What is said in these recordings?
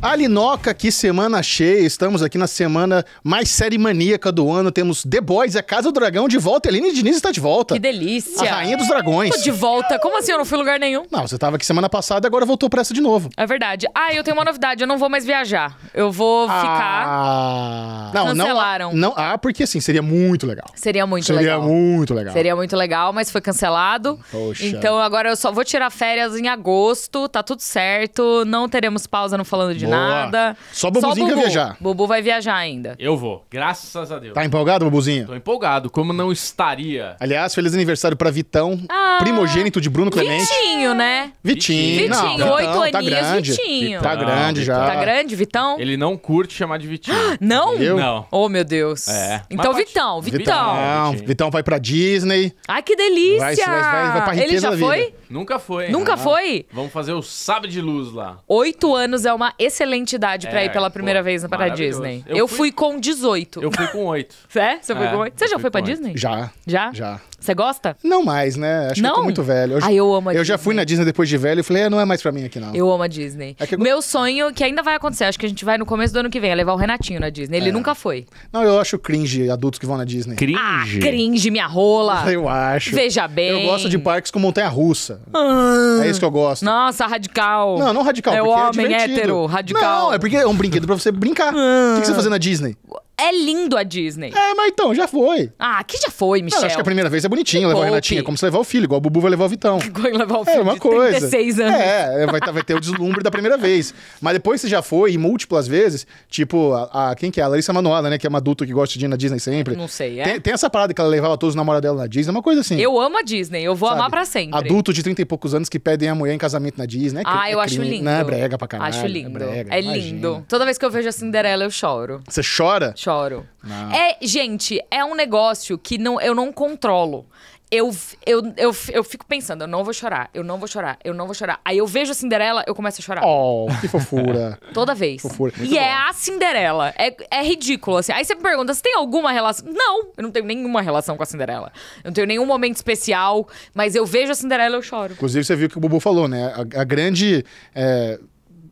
Alinoca, que semana cheia. Estamos aqui na semana mais série maníaca do ano. Temos The Boys, a Casa do Dragão de volta. Eline Diniz está de volta. Que delícia. A Rainha dos Dragões. Tô de volta. Como assim? Eu não fui lugar nenhum. Não, você estava aqui semana passada e agora voltou pra essa de novo. É verdade. Ah, eu tenho uma novidade. Eu não vou mais viajar. Eu vou ah. ficar. Ah. Não, Cancelaram. Não, não, ah, porque assim, seria muito legal. Seria muito seria legal. Seria muito legal. Seria muito legal, mas foi cancelado. Poxa. Então agora eu só vou tirar férias em agosto. Tá tudo certo. Não teremos pausa no Falando de nada. Só o Bubuzinho vai viajar. Bubu vai viajar ainda. Eu vou, graças a Deus. Tá empolgado, Bubuzinho? Tô empolgado, como não estaria? Aliás, feliz aniversário pra Vitão, ah, primogênito de Bruno Clemente. Vitinho, né? Vitinho. Vitinho, oito tá aninhos, tá grande. Vitinho. Tá grande já. Tá grande, Vitão? Ele não curte chamar de Vitinho. não? Eu? Não. Oh, meu Deus. É. Então, Mas, tá Vitão, Vitão. Vitão. Vitão vai pra Disney. Ai, que delícia! Vai, vai, vai, vai pra Ele já foi? Nunca foi. Nunca ah. foi? Vamos fazer o Sábado de Luz lá. Oito anos é uma excelente excelente idade pra É, ir pela primeira pô, vez pra Disney. Eu Eu, fui- fui... com 18. Eu fui com oito. É? Você foi é. com 8? Você já foi pra Disney? Já. Já? Já. Você gosta? Não mais, né? Acho não? que eu tô muito velho. Eu, ah, eu amo a Eu Disney. já fui na Disney depois de velho e falei, é, não é mais pra mim aqui, não. Eu amo a Disney. É eu... Meu sonho, que ainda vai acontecer, acho que a gente vai no começo do ano que vem, é levar o Renatinho na Disney. Ele é. nunca foi. Não, eu acho cringe adultos que vão na Disney. Cringe? Ah, cringe, minha rola. Eu acho. Veja bem. Eu gosto de parques com montanha-russa. Ah. É isso que eu gosto. Nossa, radical. Não, não radical, É o é homem hétero, radical. Não, é porque é um brinquedo pra você brincar. Ah. O que, que você vai tá fazer na Disney? É lindo a Disney. É, mas então, já foi. Ah, que já foi, Michel. Não, acho que a primeira vez é bonitinho, levar a Renatinha, é como se levar o filho, igual o Bubu vai levar o Vitão. Igual levar o é, filho é, uma coisa. 36 anos. É, é vai, tá, vai ter o deslumbre da primeira vez. Mas depois você já foi, e múltiplas vezes, tipo, a, a quem que é? A Larissa Manoela, né, que é uma adulta que gosta de ir na Disney sempre. Não sei, é? Tem, tem essa parada que ela levava todos os namorados dela na Disney, é uma coisa assim. Eu amo a Disney, eu vou sabe? amar pra sempre. Adulto de 30 e poucos anos que pedem a mulher em casamento na Disney. É, ah, é, eu acho lindo. Não, é brega pra caralho. Acho né? lindo. É, brega, é lindo. Toda vez que eu vejo a Cinderela, eu choro. Você chora? Choro choro. Não. É, gente, é um negócio que não, eu não controlo. Eu, eu, eu, eu fico pensando, eu não vou chorar, eu não vou chorar, eu não vou chorar. Aí eu vejo a Cinderela, eu começo a chorar. Oh, que fofura. Toda vez. Fofura. E é bom. é a Cinderela. É, é ridículo, assim. Aí você me pergunta, você tem alguma relação? Não, eu não tenho nenhuma relação com a Cinderela. Eu não tenho nenhum momento especial, mas eu vejo a Cinderela, eu choro. Inclusive, você viu o que o Bubu falou, né? A, a grande... É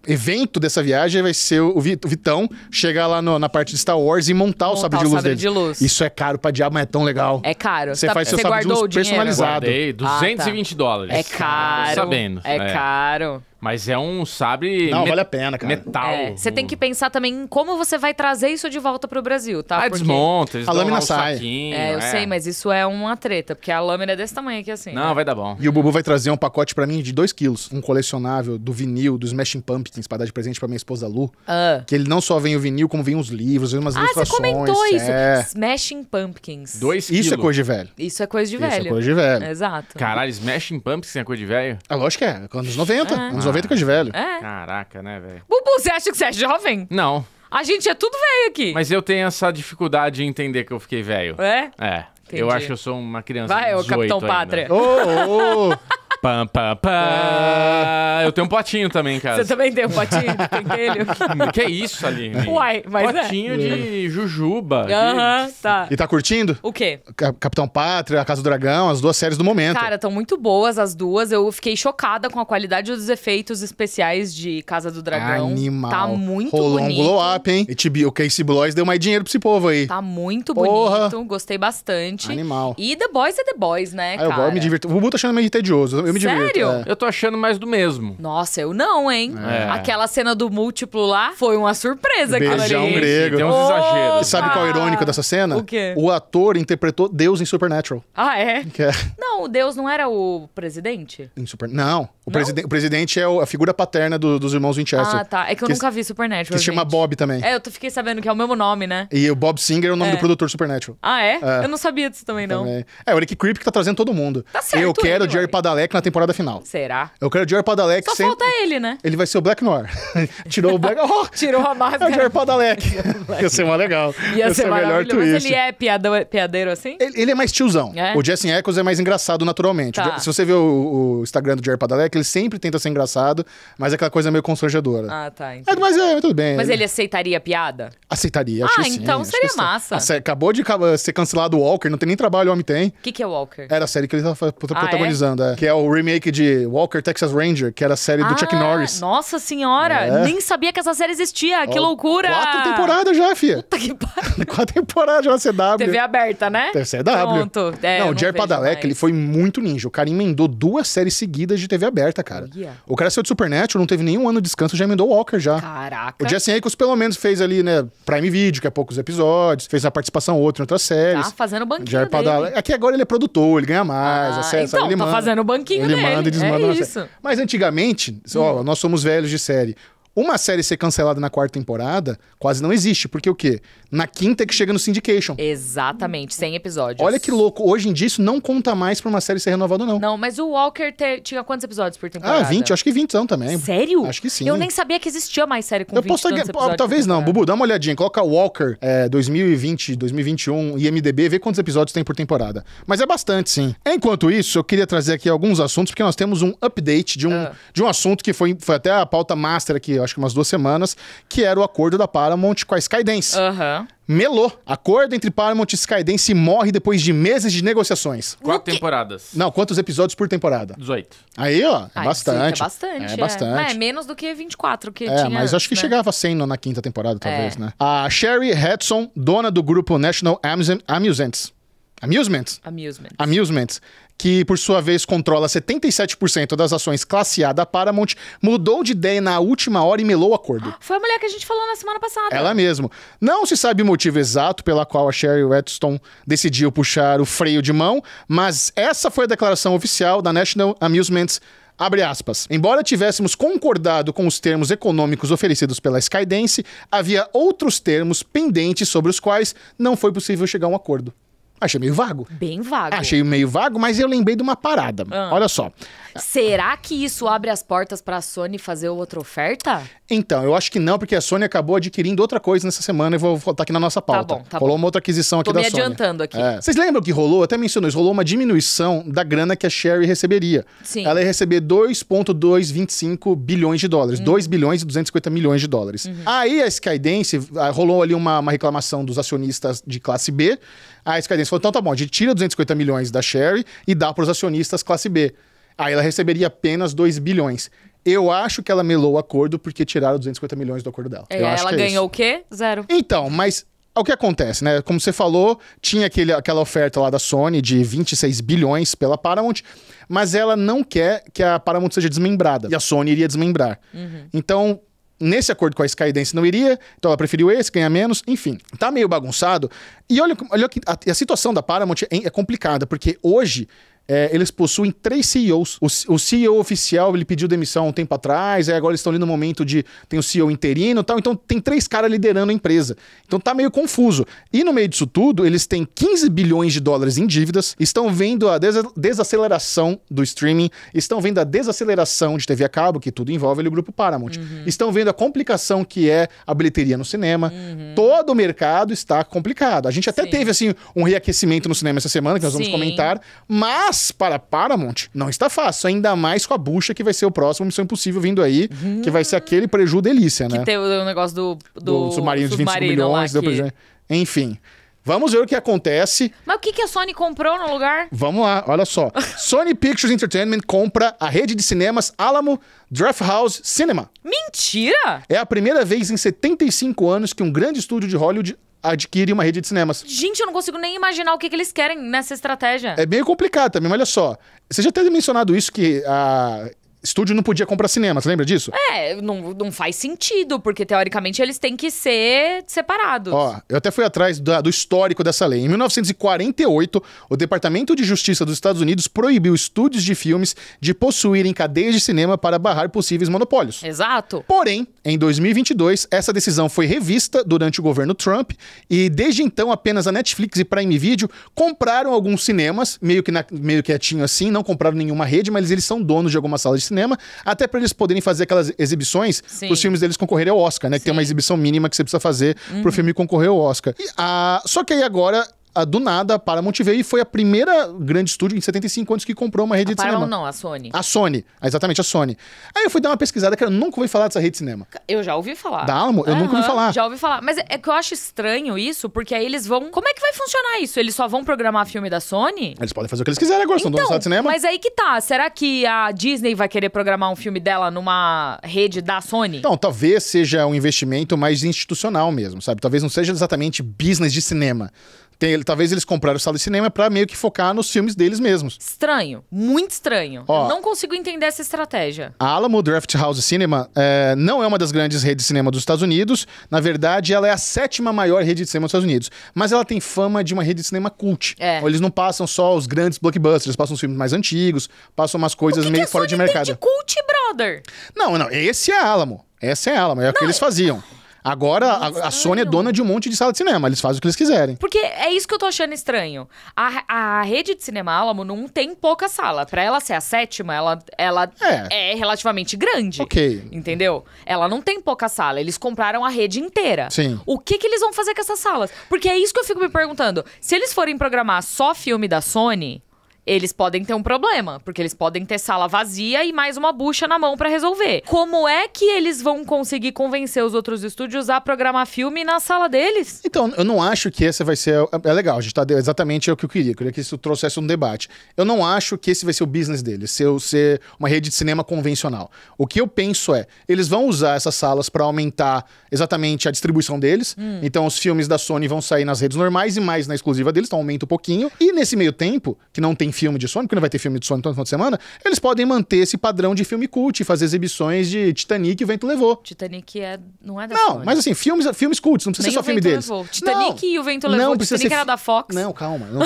evento dessa viagem vai ser o Vitão chegar lá no, na parte de Star Wars e montar, montar o sabre, de luz, sabre de luz Isso é caro pra diabo, mas é tão legal. É caro. Você tá, faz seu sabre de luz personalizado. Guardei 220 ah, tá. dólares. É caro. sabendo. É, é. caro. Mas é um sabre. Não, vale a pena, cara. Metal. É, você é, tem que pensar também em como você vai trazer isso de volta pro Brasil, tá? Ah, porque... desmonta, a lâmina sai. Saquinho, é, eu é. sei, mas isso é uma treta, porque a lâmina é desse tamanho aqui assim. Não, né? vai dar bom. E o Bubu vai trazer um pacote para mim de 2 quilos, um colecionável do vinil, dos Smashing Pumpkins, pra dar de presente pra minha esposa Lu. Ah. Que ele não só vem o vinil, como vem os livros, vem umas ah, ilustrações. Ah, você comentou é. isso. É. Smashing Pumpkins. Dois Isso é coisa de velho. Isso é coisa de velho. Isso é coisa de velho. Exato. Caralho, Smashing Pumpkins é coisa de velho? Ah, lógico que é. Anos 90. É. Anos 90 coisa de velho. É. Caraca, né, velho? Bubu, você acha que você é jovem? Não. A gente é tudo velho aqui. Mas eu tenho essa dificuldade de entender que eu fiquei velho. É? É. Entendi. Eu acho que eu sou uma criança Vai, de ô Capitão ainda. Pátria. Ô, oh, ô, oh, Eu tenho um potinho também em casa. Você também tem um potinho de pentelho? que é isso, Aline? Uai, mas é. Potinho é. de jujuba. Aham, tá. E tá curtindo? O quê? Capitão Pátria, A Casa do Dragão, as duas séries do momento. Cara, estão muito boas as duas. Eu fiquei chocada com a qualidade dos efeitos especiais de Casa do Dragão. Animal. Tá muito Rolou bonito. um glow up, hein? o Casey Blois deu mais dinheiro pra esse povo aí. Tá muito Porra. bonito, gostei bastante. Animal. E The Boys é The Boys, né, Ah, eu cara? me divirto. O Bubu tá achando meio tedioso. Eu me divirto. Sério? É. Eu tô achando mais do mesmo. Nossa, eu não, hein? É. Aquela cena do múltiplo lá foi uma surpresa, Beijão aquela grego. Tem uns exageros. E sabe qual é o irônico dessa cena? O quê? O ator interpretou Deus em Supernatural. Ah, é? é. Não, o Deus não era o presidente? Em Super... Não. O, Preside... o presidente é a figura paterna do... dos irmãos Winchester. Ah, tá. É que eu que nunca vi Supernatural. Que se chama Bob também. É, eu fiquei sabendo que é o mesmo nome, né? E o Bob Singer é o nome é. do produtor Supernatural. Ah, é? é? Eu não sabia disso também, não. Também. É, o Eric Creep que tá trazendo todo mundo. Tá certo. Eu quero o Jerry Padalec na temporada final. Será? Eu quero o Jair Padalecki. Só sem... falta ele, né? Ele vai ser o Black Noir. Tirou o Black... Oh! Tirou a máscara. É o Jair Padalecki. Ia ser mais legal. Ia, Ia ser, ser melhor twist. Mas ele é piadão, piadeiro assim? Ele, ele, é mais tiozão. É? O Jason Eccles é mais engraçado naturalmente. Tá. Se você vê o, o Instagram do Jair Padalecki, ele sempre tenta ser engraçado, mas é aquela coisa meio constrangedora. Ah, tá. É, mas é, tudo bem. Mas ele aceitaria a piada? Aceitaria, acho ah, que sim. então seria massa. acabou de ser cancelado o Walker, não tem nem trabalho o homem tem. O que, que é o Walker? Era a série que ele estava ah, é? protagonizando, é? que é o o remake de Walker Texas Ranger, que era a série do Chuck ah, Norris. Nossa senhora, é. nem sabia que essa série existia, que loucura! Quatro temporadas já, fia. Puta que pariu. quatro temporadas já na CW. TV aberta, né? CW. Pronto. É, não, o Jerry Padalek, ele foi muito ninja. O cara emendou duas séries seguidas de TV aberta, cara. Yeah. O cara saiu de Supernatural, não teve nenhum ano de descanso, já emendou Walker já. Caraca. O Jesse Aikos pelo menos fez ali, né, Prime Video, que é poucos episódios, fez a participação outra em outras tá séries. Tá fazendo banquinho Jerry Padalek. Aqui é agora ele é produtor, ele ganha mais, ah, acessa, então, ele tá manda. fazendo banquinho ele manda e desmanda é série. Mas antigamente, ó, uhum. nós somos velhos de série. Uma série ser cancelada na quarta temporada quase não existe, porque o quê? Na quinta é que chega no syndication. Exatamente, 100 episódios. Olha que louco, hoje em dia isso não conta mais pra uma série ser renovada não. Não, mas o Walker te... tinha quantos episódios por temporada? Ah, 20, acho que 20 são também. Sério? Acho que sim. Eu nem sabia que existia mais série com Eu 20 posso... Talvez não, Bubu, dá uma olhadinha, coloca Walker é, 2020, 2021 e MDB, vê quantos episódios tem por temporada. Mas é bastante, sim. Enquanto isso, eu queria trazer aqui alguns assuntos, porque nós temos um update de um, ah. de um assunto que foi, foi até a pauta master aqui, ó acho que umas duas semanas, que era o acordo da Paramount com a Skydance. Uhum. Melou. Acordo entre Paramount e Skydance morre depois de meses de negociações. Quatro temporadas. Não, quantos episódios por temporada? 18. Aí, ó, é Ai, ah, é bastante. Sim, é bastante. É, é. bastante. é menos do que 24 que é, tinha. É, mas antes, acho que né? chegava a 100 na quinta temporada, é. talvez, é. né? A Sherry Hudson, dona do grupo National Amusement Amusements. Amusements. Amusements. Amusements que por sua vez controla 77% das ações classe A da Paramount, mudou de ideia na última hora e melou o acordo. Foi a mulher que a gente falou na semana passada. Ela mesma. Não se sabe o motivo exato pela qual a Sherry Wetstone decidiu puxar o freio de mão, mas essa foi a declaração oficial da National Amusements Abre aspas. Embora tivéssemos concordado com os termos econômicos oferecidos pela Skydance, havia outros termos pendentes sobre os quais não foi possível chegar a um acordo. Achei meio vago. Bem vago. Achei meio vago, mas eu lembrei de uma parada. Ah. Olha só. Será que isso abre as portas para a Sony fazer outra oferta? Então, eu acho que não, porque a Sony acabou adquirindo outra coisa nessa semana e vou voltar aqui na nossa tá pauta. Tá bom, tá rolou bom. uma outra aquisição aqui Tô da Sony. Tô me adiantando aqui. É. Vocês lembram que rolou? Até mencionou isso. Rolou uma diminuição da grana que a Sherry receberia. Sim. Ela ia receber 2,225 bilhões de dólares. Uhum. 2 bilhões e 250 milhões de dólares. Uhum. Aí a Skydance, ah, rolou ali uma, uma reclamação dos acionistas de classe B. A Skydance falou, então tá bom, a gente tira 250 milhões da Sherry e dá para os acionistas classe B. Aí ela receberia apenas 2 bilhões. Eu acho que ela melou o acordo porque tiraram 250 milhões do acordo dela. É, ela é ganhou o quê? Zero. Então, mas é o que acontece, né? Como você falou, tinha aquele, aquela oferta lá da Sony de 26 bilhões pela Paramount, mas ela não quer que a Paramount seja desmembrada. E a Sony iria desmembrar. Uhum. Então, nesse acordo com a Skydance não iria, então ela preferiu esse, ganha menos, enfim. Tá meio bagunçado. E olha, olha a, a situação da Paramount é, é complicada, porque hoje é, eles possuem três CEOs. O, o, CEO oficial ele pediu demissão um tempo atrás, agora eles estão ali no momento de tem o CEO interino tal. Então tem três caras liderando a empresa. Então tá meio confuso. E no meio disso tudo, eles têm 15 bilhões de dólares em dívidas, estão vendo a des desaceleração do streaming, estão vendo a desaceleração de TV a cabo, que tudo envolve ali, o grupo Paramount. Uhum. Estão vendo a complicação que é a bilheteria no cinema. Uhum. Todo o mercado está complicado. A gente até Sim. teve assim um reaquecimento no cinema essa semana, que nós vamos comentar, mas mas, para Paramount, não está fácil. Ainda mais com a bucha que vai ser o próximo Missão Impossível vindo aí, que vai ser aquele prejuízo delícia, né? Que tem o negócio do, do, do submarino de 25 milhões. Lá, que... Enfim. Vamos ver o que acontece. Mas o que, que a Sony comprou no lugar? Vamos lá, olha só. Sony Pictures Entertainment compra a rede de cinemas Alamo Drafthouse Cinema. Mentira! É a primeira vez em 75 anos que um grande estúdio de Hollywood adquire uma rede de cinemas. Gente, eu não consigo nem imaginar o que, que eles querem nessa estratégia. É meio complicado também, mas olha só. Você já teve mencionado isso que a Estúdio não podia comprar cinema, você lembra disso? É, não, não faz sentido, porque teoricamente eles têm que ser separados. Ó, eu até fui atrás do histórico dessa lei. Em 1948, o Departamento de Justiça dos Estados Unidos proibiu estúdios de filmes de possuírem cadeias de cinema para barrar possíveis monopólios. Exato. Porém, em 2022, essa decisão foi revista durante o governo Trump e desde então apenas a Netflix e Prime Video compraram alguns cinemas, meio que, na, meio que atinho assim, não compraram nenhuma rede, mas eles são donos de alguma sala de cinema cinema, até para eles poderem fazer aquelas exibições os filmes deles concorrerem ao Oscar, né? Que tem uma exibição mínima que você precisa fazer uhum. para o filme concorrer ao Oscar. A... Só que aí agora ah, do nada, a Paramount veio e foi a primeira grande estúdio em 75 anos que comprou uma rede a de Paramount cinema. não, a Sony. A Sony, ah, exatamente, a Sony. Aí eu fui dar uma pesquisada, que eu nunca ouvi falar dessa rede de cinema. Eu já ouvi falar. Da Alamo? Eu uhum, nunca ouvi falar. Já ouvi falar. Mas é, é que eu acho estranho isso, porque aí eles vão... Como é que vai funcionar isso? Eles só vão programar filme da Sony? Eles podem fazer o que eles quiserem agora, então, são donos então, de cinema. Mas aí que tá, será que a Disney vai querer programar um filme dela numa rede da Sony? Então, talvez seja um investimento mais institucional mesmo, sabe? Talvez não seja exatamente business de cinema. Tem, ele, talvez eles compraram sala de cinema para meio que focar nos filmes deles mesmos. Estranho, muito estranho. Ó, não consigo entender essa estratégia. A Alamo Draft House Cinema é, não é uma das grandes redes de cinema dos Estados Unidos. Na verdade, ela é a sétima maior rede de cinema dos Estados Unidos. Mas ela tem fama de uma rede de cinema cult. É. Então, eles não passam só os grandes blockbusters, passam os filmes mais antigos, passam umas coisas que meio que fora Sony de mercado. Tem de cult, brother? Não, não. Esse é a Alamo. Essa é a Alamo, é não. o que eles faziam. Agora, a, a, Sony é dona de um monte de sala de cinema. Eles fazem o que eles quiserem. Porque é isso que eu tô achando estranho. A, a rede de cinema Alamo não tem pouca sala. Pra ela ser a sétima, ela, ela é. é relativamente grande. Ok. Entendeu? Ela não tem pouca sala. Eles compraram a rede inteira. Sim. O que, que eles vão fazer com essas salas? Porque é isso que eu fico me perguntando. Se eles forem programar só filme da Sony, eles podem ter um problema, porque eles podem ter sala vazia e mais uma bucha na mão para resolver. Como é que eles vão conseguir convencer os outros estúdios a programar filme na sala deles? Então, eu não acho que essa vai ser. É, é legal, a gente tá exatamente o que eu queria. Eu queria que isso trouxesse um debate. Eu não acho que esse vai ser o business deles, ser, ser uma rede de cinema convencional. O que eu penso é, eles vão usar essas salas para aumentar exatamente a distribuição deles. Hum. Então, os filmes da Sony vão sair nas redes normais e mais na exclusiva deles, então aumenta um pouquinho. E nesse meio tempo, que não tem filme de Sonic, porque não vai ter filme de Sonic todo final de semana, eles podem manter esse padrão de filme cult, fazer exibições de Titanic e o Vento Levou. Titanic é, não é da Não, Sony. mas assim, filmes, filmes cults, não precisa Nem ser só filme deles. Levou. Titanic não, e o Vento Levou, não precisa Titanic ser... era da Fox. Não, calma. Não,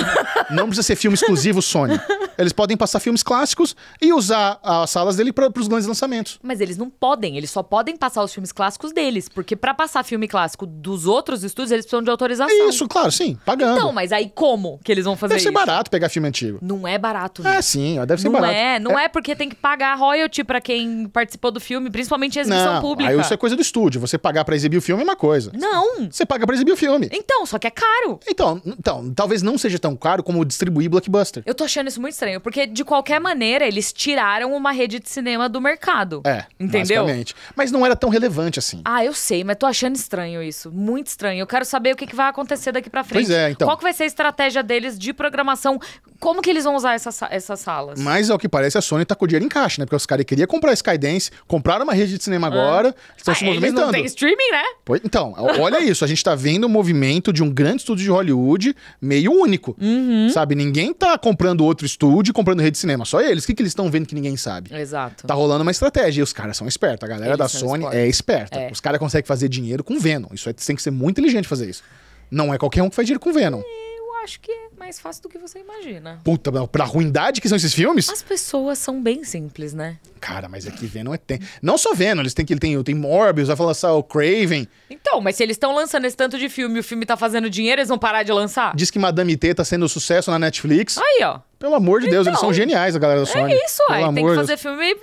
não precisa ser filme exclusivo Sony. Eles podem passar filmes clássicos e usar as salas dele para os grandes lançamentos. Mas eles não podem, eles só podem passar os filmes clássicos deles, porque para passar filme clássico dos outros estúdios, eles precisam de autorização. Isso, claro, sim, pagando. Então, mas aí como que eles vão fazer Deve isso? Vai ser barato pegar filme antigo. Não não é barato. É, né? É, sim, deve ser não barato. É, não é. é porque tem que pagar royalty para quem participou do filme, principalmente em exibição não, pública. Aí isso é coisa do estúdio. Você pagar para exibir o filme é uma coisa. Não. Você paga para exibir o filme. Então, só que é caro. Então, então, talvez não seja tão caro como distribuir blockbuster. Eu tô achando isso muito estranho, porque de qualquer maneira eles tiraram uma rede de cinema do mercado. É. Entendeu? Basicamente. Mas não era tão relevante assim. Ah, eu sei, mas tô achando estranho isso. Muito estranho. Eu quero saber o que, que vai acontecer daqui para frente. Pois é, então. Qual que vai ser a estratégia deles de programação como que eles vão usar essa, essas salas? Mas, ao que parece, a Sony tá com o dinheiro em caixa, né? Porque os caras queriam comprar Skydance, compraram uma rede de cinema ah. agora, estão ah, se movimentando. não tem streaming, né? Pois, então, olha isso. A gente tá vendo o um movimento de um grande estúdio de Hollywood meio único, uhum. sabe? Ninguém tá comprando outro estúdio, comprando rede de cinema. Só eles. O que, que eles estão vendo que ninguém sabe? Exato. Tá rolando uma estratégia. E os caras são espertos. A galera eles da Sony esporte. é esperta. É. Os caras conseguem fazer dinheiro com Venom. Isso é, tem que ser muito inteligente fazer isso. Não é qualquer um que faz dinheiro com Venom. Hum acho que é mais fácil do que você imagina. Puta, mas pra ruindade que são esses filmes? As pessoas são bem simples, né? Cara, mas aqui é Venom é tem. Não só Venom, eles têm que ele tem, tem Morbius, vai falar só o Craven. Então, mas se eles estão lançando esse tanto de filme e o filme tá fazendo dinheiro, eles vão parar de lançar? Diz que Madame T tá sendo sucesso na Netflix. Aí, ó. Pelo amor de Deus, então, eles são então, geniais, a galera da é Sony. É isso, aí. Tem que fazer Deus. filme.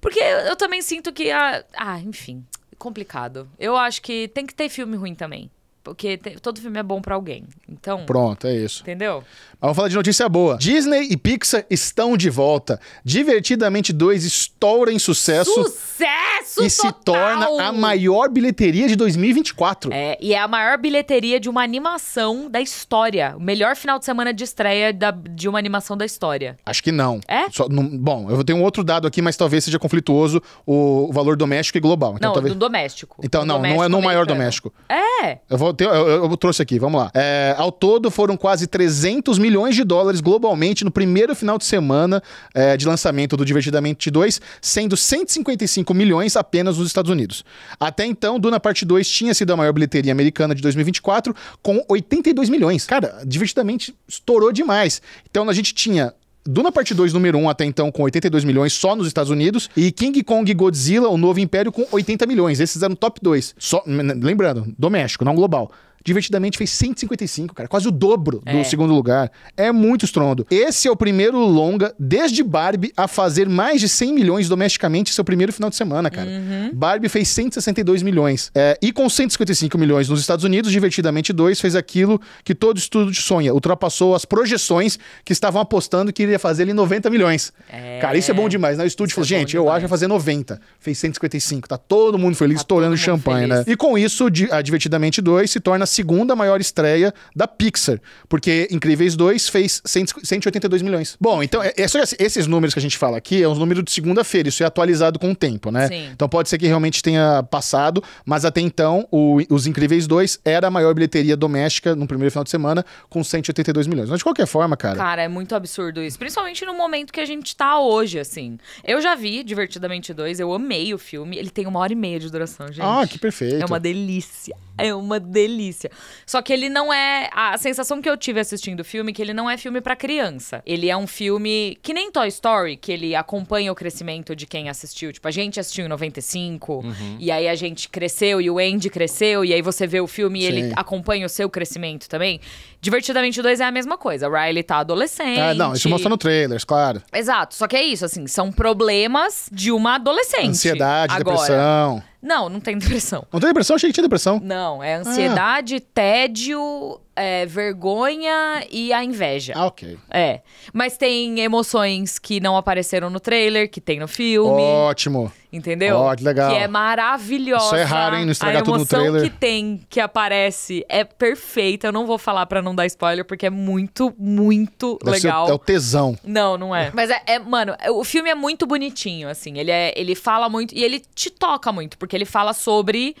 Porque eu também sinto que. Ah, enfim, complicado. Eu acho que tem que ter filme ruim também. Porque todo filme é bom para alguém. Então. Pronto, é isso. Entendeu? Mas vamos falar de notícia boa. Disney e Pixar estão de volta. Divertidamente 2 estoura em sucesso. Sucesso! E total! se torna a maior bilheteria de 2024. É, e é a maior bilheteria de uma animação da história. O melhor final de semana de estreia da, de uma animação da história. Acho que não. É? Só, bom, eu tenho um outro dado aqui, mas talvez seja conflituoso o, valor doméstico e global. Então, não, talvez... do doméstico. Então, do não, doméstico não é no maior doméstico. É. Eu vou eu, eu, eu trouxe aqui, vamos lá. É, ao todo foram quase 300 milhões de dólares globalmente no primeiro final de semana é, de lançamento do Divertidamente 2, sendo 155 milhões apenas nos Estados Unidos. Até então, Duna Parte 2 tinha sido a maior bilheteria americana de 2024, com 82 milhões. Cara, Divertidamente estourou demais. Então a gente tinha Duna Parte 2, número 1, até então, com 82 milhões só nos Estados Unidos. E King Kong e Godzilla, o novo império, com 80 milhões. Esses eram top 2. Só, lembrando, doméstico, não global. Divertidamente fez 155, cara. Quase o dobro é. do segundo lugar. É muito estrondo. Esse é o primeiro longa desde Barbie a fazer mais de 100 milhões domesticamente seu primeiro final de semana, cara. Uhum. Barbie fez 162 milhões. É, e com 155 milhões nos Estados Unidos, Divertidamente 2 fez aquilo que todo estudo sonha. Ultrapassou as projeções que estavam apostando que iria fazer ele 90 milhões. É. Cara, isso é bom demais. Né? O estúdio isso falou, é gente, eu acho que vai fazer 90. Fez 155. Tá todo mundo feliz, tá estourando champanhe, né? feliz. né? E com isso, a Divertidamente 2 se torna segunda maior estreia da Pixar, porque Incríveis 2 fez 182 milhões. Bom, então é, é esses números que a gente fala aqui é os números de segunda-feira, isso é atualizado com o tempo, né? Sim. Então pode ser que realmente tenha passado, mas até então o, os Incríveis 2 era a maior bilheteria doméstica no primeiro final de semana com 182 milhões. Mas de qualquer forma, cara. Cara, é muito absurdo isso, principalmente no momento que a gente tá hoje, assim. Eu já vi Divertidamente 2, eu amei o filme, ele tem uma hora e meia de duração, gente. Ah, que perfeito. É uma delícia. É uma delícia. Só que ele não é. A sensação que eu tive assistindo o filme é que ele não é filme para criança. Ele é um filme que nem Toy Story, que ele acompanha o crescimento de quem assistiu. Tipo, a gente assistiu em 95, uhum. e aí a gente cresceu, e o Andy cresceu, e aí você vê o filme Sim. e ele acompanha o seu crescimento também. Divertidamente 2 é a mesma coisa. Riley tá adolescente. É, não, isso mostra no trailers, claro. Exato, só que é isso, assim, são problemas de uma adolescente. Ansiedade, agora. depressão. Não, não tem depressão. Não tem depressão? Achei que tinha depressão. Não, é ansiedade, tédio, é, vergonha e a inveja. Ah, ok. É. Mas tem emoções que não apareceram no trailer, que tem no filme. Ótimo. Entendeu? Ó, que legal. Que é maravilhosa. Isso é raro, hein? Não estragar tudo no trailer. A emoção que tem, que aparece, é perfeita. Eu não vou falar pra não dar spoiler, porque é muito, muito Deve legal. Ser, é o tesão. Não, não é. Mas é, é, mano, o filme é muito bonitinho, assim. Ele, é, ele fala muito, e ele te toca muito, porque ele fala sobre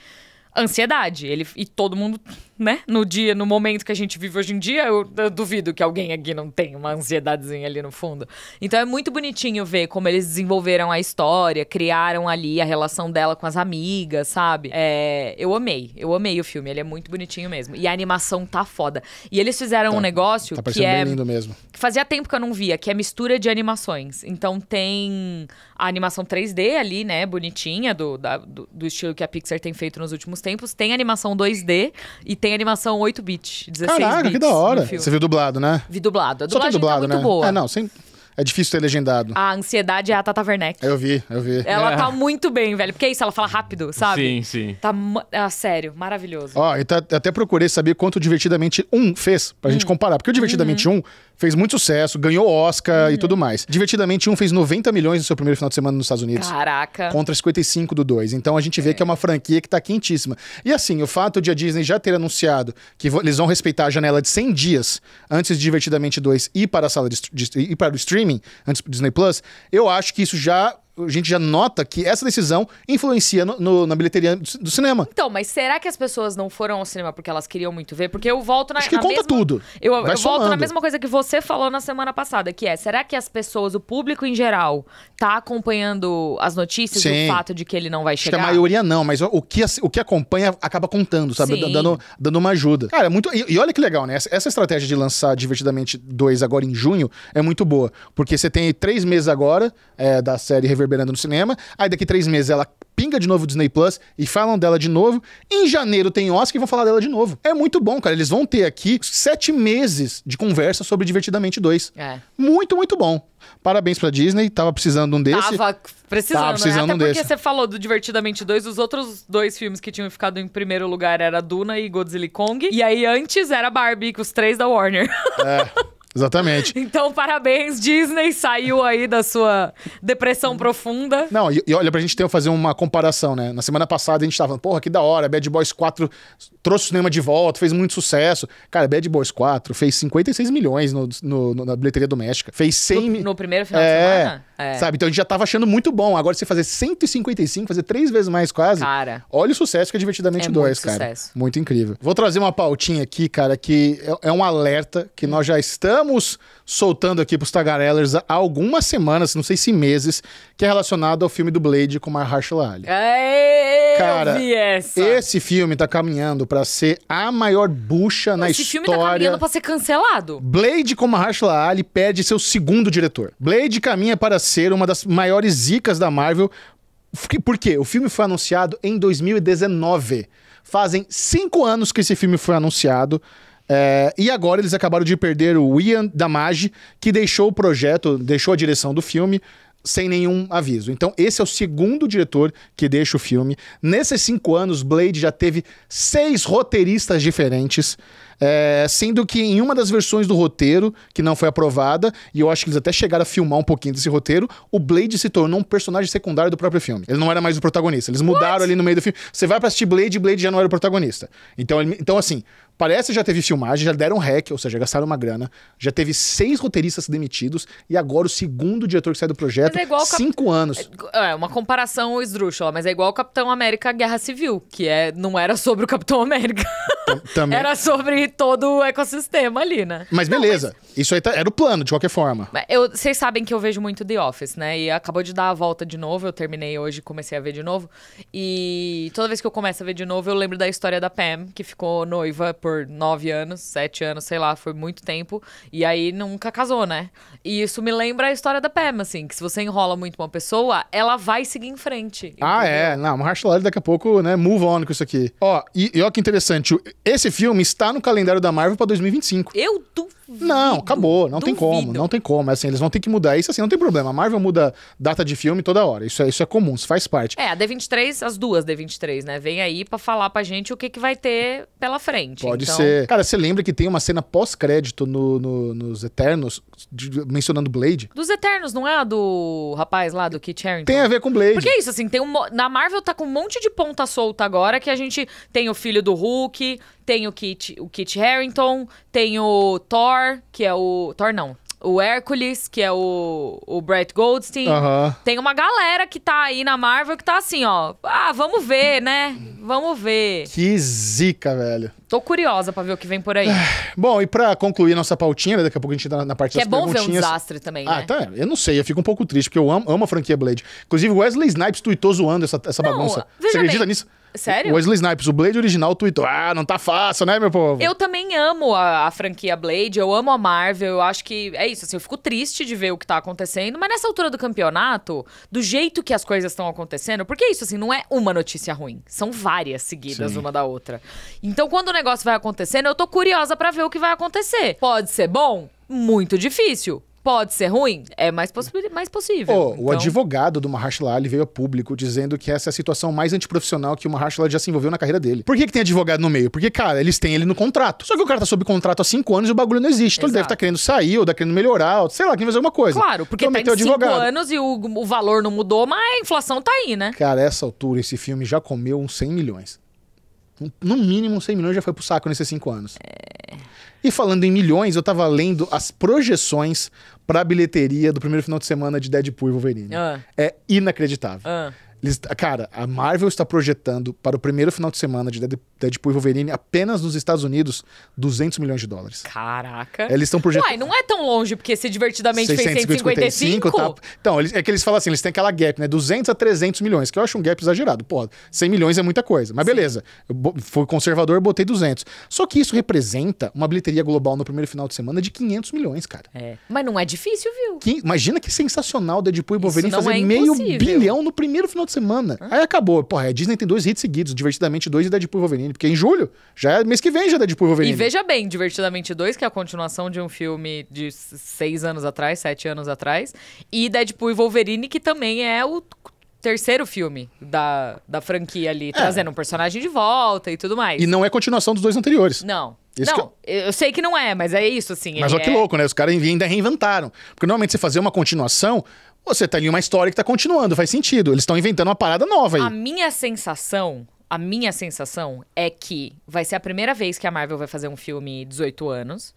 ansiedade. Ele, e todo mundo né? No dia, no momento que a gente vive hoje em dia, eu, eu duvido que alguém aqui não tenha uma ansiedadezinha ali no fundo. Então é muito bonitinho ver como eles desenvolveram a história, criaram ali a relação dela com as amigas, sabe? É, eu amei, eu amei o filme, ele é muito bonitinho mesmo. E a animação tá foda. E eles fizeram tá, um negócio tá que é bem lindo mesmo. Que fazia tempo que eu não via, que é mistura de animações. Então tem a animação 3D ali, né, bonitinha do, da, do, do estilo que a Pixar tem feito nos últimos tempos, tem animação 2D e tem tem animação 8-bit, 16 Caraca, que da hora. Você viu dublado, né? Vi dublado. A Só tem tá dublado, tá muito né? boa. É, não, sem... É difícil ter legendado. A ansiedade é a Tata Werneck. Eu vi, eu vi. Ela é. tá muito bem, velho. Porque é isso, ela fala rápido, sabe? Sim, sim. Tá, ah, sério, maravilhoso. Ó, eu até procurei saber quanto Divertidamente 1 fez, pra gente hum. comparar. Porque o Divertidamente uhum. 1 Fez muito sucesso, ganhou Oscar uhum. e tudo mais. Divertidamente, um fez 90 milhões no seu primeiro final de semana nos Estados Unidos. Caraca. Contra 55 do 2. Então a gente vê é. que é uma franquia que tá quentíssima. E assim, o fato de a Disney já ter anunciado que eles vão respeitar a janela de 100 dias antes de Divertidamente 2 ir para a sala de, de ir para o streaming, antes do Disney Plus, eu acho que isso já a gente já nota que essa decisão influencia no, no, na bilheteria do, do, cinema. Então, mas será que as pessoas não foram ao cinema porque elas queriam muito ver? Porque eu volto na, Acho que na conta mesma, tudo. Eu, eu volto na mesma coisa que você falou na semana passada, que é, será que as pessoas, o público em geral, tá acompanhando as notícias e o fato de que ele não vai chegar? Acho que a maioria não, mas o que, o que acompanha acaba contando, sabe? Sim. Dando, dando uma ajuda. Cara, é muito... E, e olha que legal, né? Essa, essa estratégia de lançar Divertidamente 2 agora em junho é muito boa, porque você tem três meses agora é, da série Revolução reverberando no cinema. Aí daqui três meses ela pinga de novo o Disney Plus e falam dela de novo. Em janeiro tem Oscar e vão falar dela de novo. É muito bom, cara. Eles vão ter aqui sete meses de conversa sobre Divertidamente 2. É. Muito, muito bom. Parabéns pra Disney, tava precisando de um desse. Tava precisando, tava né? precisando né? Até um porque desse. você falou do Divertidamente 2, os outros dois filmes que tinham ficado em primeiro lugar era Duna e Godzilla Kong. E aí antes era Barbie, com os três da Warner. É. Exatamente. Então, parabéns, Disney saiu aí da sua depressão profunda. Não, e, e olha, pra gente ter, fazer uma comparação, né? Na semana passada a gente tava falando, porra, que da hora, Bad Boys 4 trouxe o cinema de volta, fez muito sucesso. Cara, Bad Boys 4 fez 56 milhões no, no, no na bilheteria doméstica. Fez 100... No, no primeiro final é... de semana? É. Sabe? Então a gente já tava achando muito bom. Agora você fazer 155, fazer três vezes mais quase. Cara. Olha o sucesso que é Divertidamente é 2, cara. Sucesso. Muito incrível. Vou trazer uma pautinha aqui, cara, que é, é, um alerta que nós já estamos soltando aqui pros tagarellers há algumas semanas, não sei se meses, que é relacionado ao filme do Blade com Mahershala Ali. Aê, cara, esse filme tá caminhando para ser a maior bucha na esse história. Esse filme tá caminhando pra ser cancelado. Blade com Mahershala Ali perde seu segundo diretor. Blade caminha para ser uma das maiores zicas da Marvel. Por quê? O filme foi anunciado em 2019. Fazem cinco anos que esse filme foi anunciado. É, e agora eles acabaram de perder o Ian Damage, que deixou o projeto, deixou a direção do filme sem nenhum aviso. Então, esse é o segundo diretor que deixa o filme. Nesses cinco anos, Blade já teve seis roteiristas diferentes, é, sendo que em uma das versões do roteiro, que não foi aprovada, e eu acho que eles até chegaram a filmar um pouquinho desse roteiro, o Blade se tornou um personagem secundário do próprio filme. Ele não era mais o protagonista. Eles mudaram What? ali no meio do filme. Você vai pra assistir Blade, Blade já não era o protagonista. Então, ele, então assim, Parece já teve filmagem, já deram hack, ou seja, gastaram uma grana. Já teve seis roteiristas demitidos e agora o segundo diretor que sai do projeto, é igual cinco Cap... anos. É, é uma comparação esdrúxula, mas é igual o Capitão América Guerra Civil, que é, não era sobre o Capitão América. Também. Era sobre todo o ecossistema ali, né? Mas beleza, Não, mas... isso aí tá... era o plano, de qualquer forma. Eu, vocês sabem que eu vejo muito The Office, né? E acabou de dar a volta de novo, eu terminei hoje e comecei a ver de novo. E toda vez que eu começo a ver de novo, eu lembro da história da Pam, que ficou noiva por nove anos, sete anos, sei lá, foi muito tempo. E aí nunca casou, né? E isso me lembra a história da Pam, assim, que se você enrola muito uma pessoa, ela vai seguir em frente. Entendeu? Ah, é. Não, Mahershala daqui a pouco, né? Move on com isso aqui. Ó, e, e olha que interessante, esse filme está no calendário da Marvel para 2025. Eu duvido não, acabou, não duvido. tem como, não tem como. Assim, eles vão ter que mudar isso, assim, não tem problema. A Marvel muda data de filme toda hora. Isso é, isso é comum, isso faz parte. É, a D23, as duas D23, né? Vem aí para falar pra gente o que, que vai ter pela frente. Pode então... ser. Cara, você lembra que tem uma cena pós-crédito no, no, nos Eternos, de, mencionando Blade? Dos Eternos, não é a do rapaz lá do Kit Harington? Tem a ver com Blade. Porque é isso, assim, tem um. Na Marvel tá com um monte de ponta solta agora que a gente tem o filho do Hulk, tem o Kit, o Kit Harrington, tem o Thor, que é o. Thor não. O Hércules, que é o, o Brett Goldstein. Tem uma galera que tá aí na Marvel que tá assim, ó. Ah, vamos ver, né? Vamos ver. Que zica, velho. Tô curiosa pra ver o que vem por aí. Ah, bom, e pra concluir nossa pautinha, né, daqui a pouco a gente tá na parte que das é bom ver um desastre também, ah, né? Ah, tá. Eu não sei, eu fico um pouco triste, porque eu amo, amo a franquia Blade. Inclusive, Wesley Snipes tuitou zoando essa, essa não, bagunça. Você acredita bem. nisso? Sério? Wesley Snipes, o Blade original, tuitou. Ah, não tá fácil, né, meu povo? Eu também amo a, a, franquia Blade, eu amo a Marvel, eu acho que é isso, assim, eu fico triste de ver o que tá acontecendo, mas nessa altura do campeonato, do jeito que as coisas estão acontecendo, porque é isso, assim, não é uma notícia ruim, são várias várias seguidas Sim. uma da outra. Então, quando o negócio vai acontecendo, eu tô curiosa para ver o que vai acontecer. Pode ser bom? Muito difícil. Pode ser ruim? É mais, possi mais possível. Oh, então... O advogado do Mahershala Ali veio a público dizendo que essa é a situação mais antiprofissional que o Mahershala já se envolveu na carreira dele. Por que, que tem advogado no meio? Porque, cara, eles têm ele no contrato. Só que o cara tá sob contrato há cinco anos e o bagulho não existe. Então Exato. ele deve estar tá querendo sair ou tá querendo melhorar, ou, sei lá, quem fazer alguma coisa. Claro, porque então, tem tá cinco anos e o, o valor não mudou, mas a inflação tá aí, né? Cara, essa altura esse filme já comeu uns 100 milhões. No mínimo uns 100 milhões já foi pro saco nesses cinco anos. É... E falando em milhões, eu estava lendo as projeções para a bilheteria do primeiro final de semana de Deadpool e Wolverine. Ah. É inacreditável. Ah. Eles, cara, a Marvel está projetando para o primeiro final de semana de Deadpool e Wolverine apenas nos Estados Unidos 200 milhões de dólares. Caraca. Eles estão projetando. Uai, não é tão longe, porque se divertidamente 655, fez 155. Tá... Então, é que eles falam assim, eles têm aquela gap, né? 200 a 300 milhões, que eu acho um gap exagerado. Pô, 100 milhões é muita coisa. Mas Sim. beleza, eu fui conservador, botei 200. Só que isso representa uma bilheteria global no primeiro final de semana de 500 milhões, cara. É. Mas não é difícil, viu? Que, imagina que sensacional Deadpool e Wolverine fazer é meio bilhão no primeiro final de de semana. É. Aí acabou. Porra, a Disney tem dois hits seguidos, Divertidamente 2 e Deadpool e Wolverine. Porque em julho, já é mês que vem já é Deadpool e Wolverine. E veja bem, Divertidamente 2, que é a continuação de um filme de seis anos atrás, sete anos atrás. E Deadpool e Wolverine, que também é o terceiro filme da, da franquia ali, é. trazendo um personagem de volta e tudo mais. E não é continuação dos dois anteriores. Não. Isso não, é- eu... eu... sei que não é, mas é isso, assim. Mas olha é... que louco, né? Os caras ainda reinventaram. Porque normalmente você fazer uma continuação, você tá em uma história que tá continuando, faz sentido. Eles estão inventando uma parada nova aí. A minha sensação, a minha sensação é que vai ser a primeira vez que a Marvel vai fazer um filme 18 anos.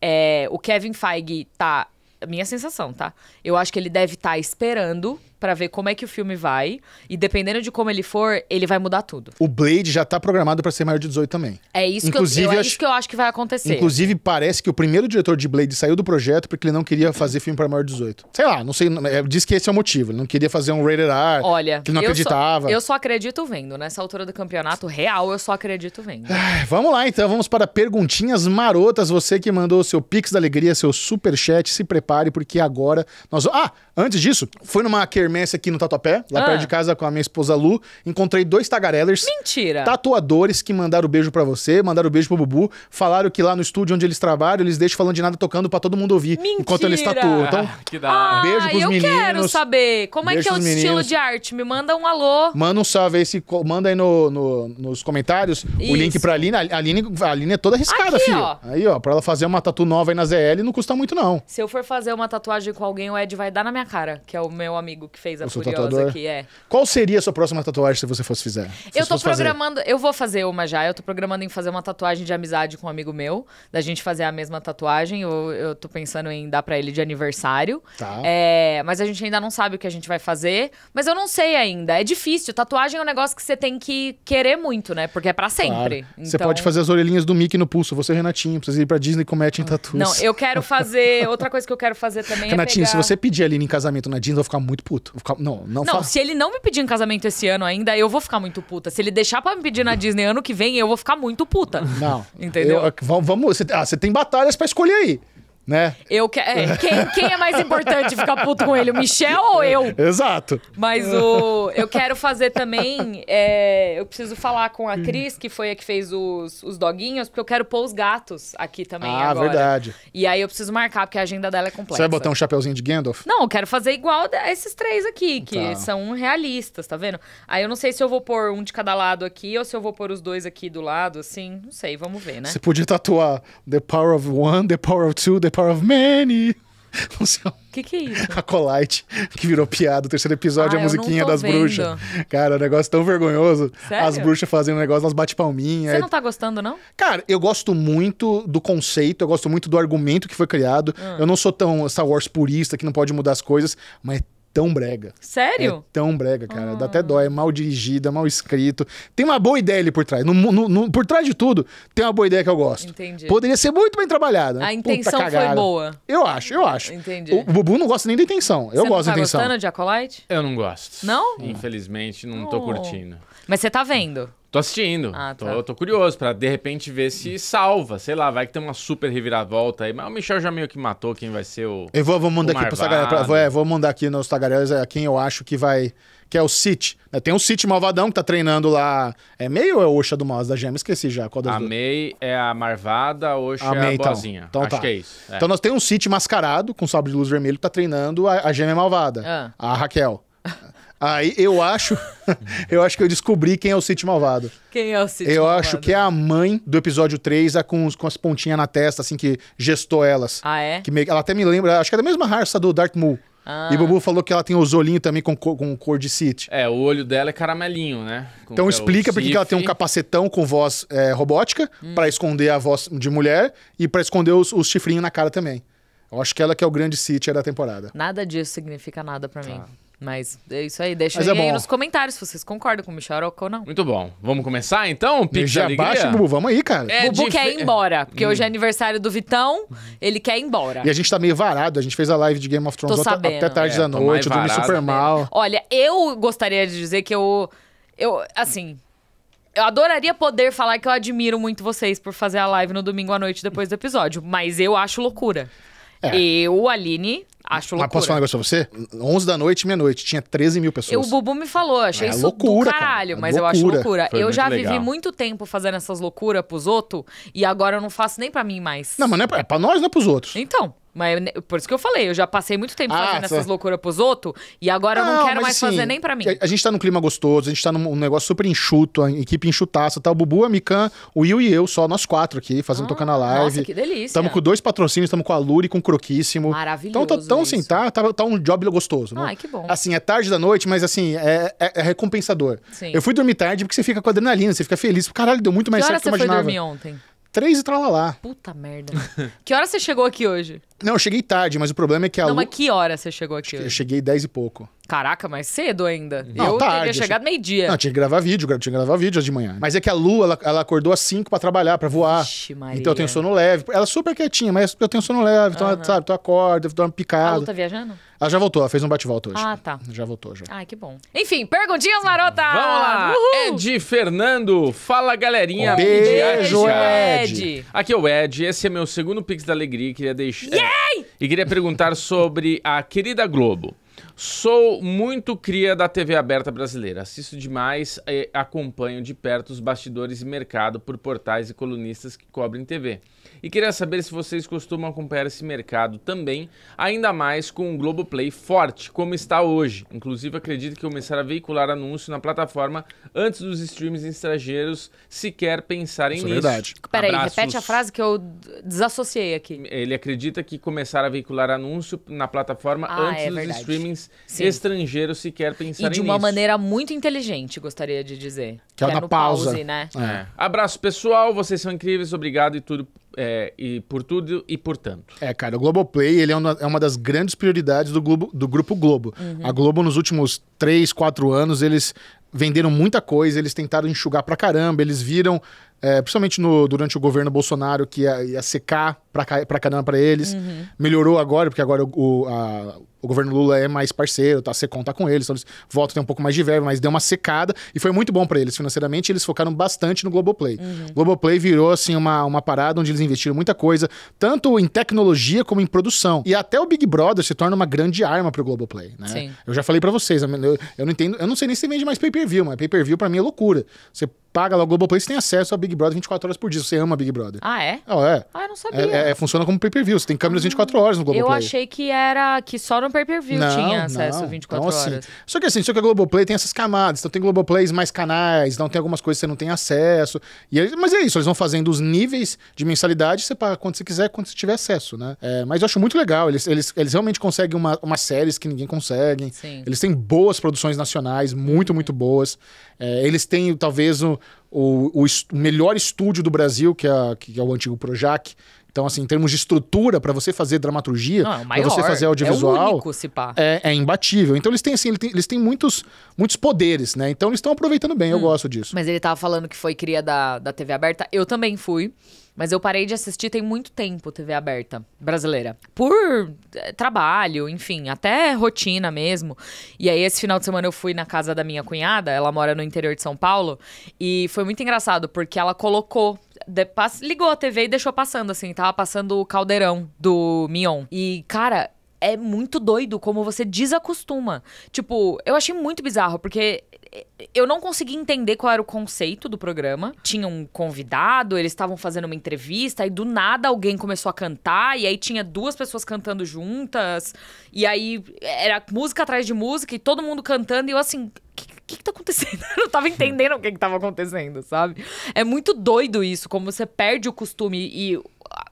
É, o Kevin Feige tá. Minha sensação, tá? Eu acho que ele deve estar tá esperando para ver como é que o filme vai. E dependendo de como ele for, ele vai mudar tudo. O Blade já tá programado para ser maior de 18 também. É isso, inclusive, que, eu, eu, é acho, isso que eu acho que vai acontecer. Inclusive, parece que o primeiro diretor de Blade saiu do projeto porque ele não queria fazer filme para maior de 18. Sei lá, não sei. É, diz que esse é o motivo. Ele não queria fazer um rated R. Olha, que ele não eu acreditava. Só, eu só acredito vendo. Nessa altura do campeonato real, eu só acredito vendo. vamos lá, então. Vamos para perguntinhas marotas. Você que mandou o seu Pix da Alegria, seu super chat, se prepare, porque agora nós. Ah, antes disso, foi numa Kermesse quermesse aqui no Tatuapé, lá ah. perto de casa com a minha esposa Lu. Encontrei dois tagarelers. Mentira! Tatuadores que mandaram beijo para você, mandaram beijo pro Bubu. Falaram que lá no estúdio onde eles trabalham, eles deixam falando de nada tocando para todo mundo ouvir Mentira. enquanto eles tatuam. Então, ah, que dá beijo pros eu meninos. Eu quero saber como é que é o meninos. estilo de arte. Me manda um alô. Manda um salve aí, se, manda aí no, no nos comentários Isso. o link pra Aline. A Aline, a Aline é toda arriscada, aqui, filho. Ó. Aí, ó, pra ela fazer uma tatu nova aí na ZL não custa muito, não. Se eu for fazer uma tatuagem com alguém, o Ed vai dar na minha cara, que é o meu amigo que fez a o Furiosa aqui, é. Qual seria a sua próxima tatuagem se você fosse fizer? Se eu tô programando, fazer? eu vou fazer uma já, eu tô programando em fazer uma tatuagem de amizade com um amigo meu, da gente fazer a mesma tatuagem, eu, eu tô pensando em dar para ele de aniversário. Tá. É, mas a gente ainda não sabe o que a gente vai fazer, mas eu não sei ainda, é difícil, tatuagem é um negócio que você tem que querer muito, né? Porque é para sempre. Claro. Então... Você pode então fazer as orelhinhas do Mickey no pulso, você Renatinho, precisa ir para Disney cometem tatuas. Não, eu quero fazer, outra coisa que eu quero fazer também é Renatinho, é pegar... se você pedir a Aline em casamento na Disney, eu vou ficar muito puto puto. ficar... Não, não, não fa... se ele não me pedir em casamento esse ano ainda, eu vou ficar muito puta. Se ele deixar pra me pedir na Disney ano que vem, eu vou ficar muito puta. Não. Entendeu? Eu, vamos. Você, ah, você tem batalhas pra escolher aí né? Eu que... É, quem, quem, é mais importante ficar puto com ele, o Michel ou eu? Exato. Mas o eu quero fazer também, é, eu preciso falar com a Cris, que foi a que fez os, os doguinhos, porque eu quero pôr os gatos aqui também ah, agora. verdade. E aí eu preciso marcar, porque a agenda dela é complexa. Você vai botar um chapeuzinho de Gandalf? Não, eu quero fazer igual a esses três aqui, que tá. são realistas, tá vendo? Aí eu não sei se eu vou pôr um de cada lado aqui ou se eu vou pôr os dois aqui do lado, assim, não sei, vamos ver, né? Você podia tatuar The Power of One, The Power of Two, The Power of Many. O que, que é isso? A Colite, que virou piada. O terceiro episódio ah, a musiquinha das bruxas. Cara, o é negócio tão vergonhoso. Sério? As bruxas fazem um negócio, elas bate palminha. Você aí... não tá gostando, não? Cara, eu gosto muito do conceito, eu gosto muito do argumento que foi criado. Hum. Eu não sou tão Star Wars purista que não pode mudar as coisas, mas é tão brega. Sério? É tão brega, cara. Dá até ah. dó. É mal dirigida, mal escrito. Tem uma boa ideia ali por trás. No, no, no, por trás de tudo, tem uma boa ideia que eu gosto. Entendi. Poderia ser muito bem trabalhada. Né? A intenção foi boa. Eu acho, eu acho. Entendi. O, o Bubu não gosta nem da intenção. Eu gosto da tá intenção. Você gostando de Acolyte? Eu não gosto. Não? Infelizmente, não hum. tô oh. curtindo. Mas você tá vendo? Tô assistindo. Ah, tá. tô, tô curioso pra de repente ver se salva. Sei lá, vai que tem uma super reviravolta aí. Mas o Michel já meio que matou quem vai ser o. Eu vou, vou mandar aqui pra essa galera. Pra, vou, é, vou mandar aqui nos tagarelas é, quem eu acho que vai. Que é o City. Né, tem o City malvadão que tá treinando lá. É meio ou é Oxa do Mouse da Gema? Esqueci já. Qual das a meio é a Marvada, é a Oxa a May, então. Então, acho tá. que é isso. É. Então nós temos um City mascarado com sabre de luz vermelho que tá treinando a, a Gema Malvada. Ah. A Raquel. Aí eu acho, eu acho que eu descobri quem é o City malvado. Quem é o Malvado? Eu malvado? acho que é a mãe do episódio 3, a com, com as pontinhas na testa, assim, que gestou elas. Ah, é? Que me, ela até me lembra, acho que é da mesma raça do Darth Maul. Ah. E Bubu falou que ela tem os olhinhos também com, com cor de City. É, o olho dela é caramelinho, né? Com então é explica porque que ela tem um capacetão com voz é, robótica, hum. para esconder a voz de mulher e para esconder os, os chifrinhos na cara também. Eu acho que ela que é o grande City da temporada. Nada disso significa nada para mim. Tá. Mas é isso aí. Deixa Mas é aí, nos comentários se vocês concordam com o Micharoco ou não. Muito bom. Vamos começar então? Pix abaixo Bubu, vamos aí, cara. É, é Bubu de quer ir embora, porque hum. hoje é aniversário do Vitão, ele quer ir embora. E a gente tá meio varado, a gente fez a live de Game of Thrones até tarde É, da noite, eu dormi super mesmo. mal. Olha, eu gostaria de dizer que eu. Eu, assim. Eu adoraria poder falar que eu admiro muito vocês por fazer a live no domingo à noite depois do episódio, mas eu acho loucura. É. Eu, Aline, Acho loucura. Mas posso falar um negócio pra você? 11 da noite, meia-noite, tinha 13 mil pessoas. o Bubu me falou, achei é, isso loucura, do caralho, cara. É mas loucura. eu acho loucura. Foi eu já legal. vivi muito tempo fazendo essas loucuras pros outros e agora eu não faço nem pra mim mais. Não, mas não é pra, é pra nós, não é pros outros. Então. Mas por isso que eu falei, eu já passei muito tempo ah, fazendo essas loucuras pros outros e agora não, eu não quero mais assim, fazer nem pra mim. A, gente tá num clima gostoso, a gente tá num negócio super enxuto, a equipe enxutaça, tá o Bubu, a Mikan, o Will e eu, só nós quatro aqui, fazendo ah, tocando a live. Nossa, que delícia. Estamos com dois patrocínios, estamos com a Luri, com o Croquíssimo. Então, tá, Maravilhoso. Então, tão, assim, tá, tá, tá, um job gostoso. Né? Ai, que bom. Assim, é tarde da noite, mas assim, é, é, é recompensador. Sim. Eu fui dormir tarde porque você fica com adrenalina, você fica feliz. Caralho, deu muito mais que certo que eu imaginava. Você foi dormir ontem? três e tralalá. Puta merda. que hora você chegou aqui hoje? Não, eu cheguei tarde, mas o problema é que a Não, Lu... mas que hora você chegou aqui Eu hoje? cheguei dez e pouco. Caraca, mais cedo ainda. Não, eu tarde, teria chegado assim. meio-dia. Não, tinha que gravar vídeo, tinha que gravar vídeo de manhã. Mas é que a Lu, ela, ela acordou às 5 para trabalhar, para voar. Ixi, Maria. Então eu tenho sono leve. Ela é super quietinha, mas eu tenho sono leve, então, uhum. ela, sabe, tu acorda, uma picado. A lua tá viajando? Ela já voltou, ela fez um bate-volta hoje. Ah, tá. Já voltou já. Ai, que bom. Enfim, perguntinhas, marota! Vamos lá! Uhul. Ed Fernando, fala galerinha. Um beijo, beijo Ed. Ed. Aqui é o Ed, esse é meu segundo Pix da Alegria. Queria deixar. Yeah! É, e queria perguntar sobre a querida Globo. Sou muito cria da TV aberta brasileira. Assisto demais e acompanho de perto os bastidores e mercado por portais e colunistas que cobrem TV e queria saber se vocês costumam acompanhar esse mercado também, ainda mais com o Globoplay forte, como está hoje. Inclusive, acredito que começar a veicular anúncio na plataforma antes dos streams estrangeiros sequer pensarem Isso é nisso. É verdade. Peraí, Abraços... repete a frase que eu desassociei aqui. Ele acredita que começar a veicular anúncio na plataforma ah, antes é dos verdade. streamings Sim. estrangeiros sequer pensarem nisso. E de uma nisso. maneira muito inteligente, gostaria de dizer. Que, é que é, é na pausa. Pause, né? É. Abraço, pessoal. Vocês são incríveis. Obrigado e tudo é, e por tudo e por tanto. É, cara, o Globoplay ele é, é, uma, das grandes prioridades do, Globo, do Grupo Globo. Uhum. A Globo, nos últimos três, quatro anos, eles venderam muita coisa, eles tentaram enxugar pra caramba, eles viram é, principalmente no, durante o governo Bolsonaro, que ia, ia secar pra, caramba pra eles. Uhum. Melhorou agora, porque agora o, a, o, governo Lula é mais parceiro, tá? Secom tá com eles, então eles voltam a ter um pouco mais de verba, mas deu uma secada e foi muito bom para eles financeiramente. Eles focaram bastante no Globoplay. Uhum. Globoplay virou, assim, uma, uma parada onde eles investiram muita coisa, tanto em tecnologia como em produção. E até o Big Brother se torna uma grande arma pro Globoplay, né? Sim. Eu já falei para vocês, eu, eu, não entendo, eu não sei nem se vende mais pay-per-view, mas pay-per-view pra mim é loucura. Você paga lá o Globoplay, você tem acesso ao Big Brother 24 horas por dia. Você ama Big Brother. Ah, é? Ah, é. Ah, eu não é, sabia. É, é, funciona como pay-per-view. Você tem câmeras hum, ah. 24 horas no Globoplay. Eu achei que era que só no pay-per-view tinha acesso não, 24 então, assim, horas. só que assim, só que a Globoplay tem essas camadas. Então tem Globoplays mais canais, não tem algumas coisas que você não tem acesso. E aí, mas é isso, eles vão fazendo os níveis de mensalidade, você paga quando você quiser, quando você tiver acesso, né? É, mas eu acho muito legal. Eles, eles, eles realmente conseguem uma, umas séries que ninguém consegue. Sim. Eles têm boas produções nacionais, muito, muito boas. É, eles têm, talvez, o, o, o est melhor estúdio do Brasil, que é, que é o antigo Projac, então, assim, em termos de estrutura, para você fazer dramaturgia, é para você fazer audiovisual. É, único, é, é, imbatível. Então, eles têm, assim, eles têm muitos, muitos poderes, né? Então, eles estão aproveitando bem, hum. eu gosto disso. Mas ele tava falando que foi cria da, da TV aberta. Eu também fui. Mas eu parei de assistir tem muito tempo TV aberta brasileira. Por eh, trabalho, enfim, até rotina mesmo. E aí, esse final de semana eu fui na casa da minha cunhada, ela mora no interior de São Paulo. E foi muito engraçado, porque ela colocou de, pass, ligou a TV e deixou passando, assim. Tava passando o caldeirão do Mion. E, cara, é muito doido como você desacostuma. Tipo, eu achei muito bizarro, porque eu não consegui entender qual era o conceito do programa. Tinha um convidado, eles estavam fazendo uma entrevista, e do nada alguém começou a cantar, e aí tinha duas pessoas cantando juntas, e aí era música atrás de música, e todo mundo cantando, e eu assim, o que, que que tá acontecendo? Eu não tava entendendo o que que tava acontecendo, sabe? É muito doido isso, como você perde o costume e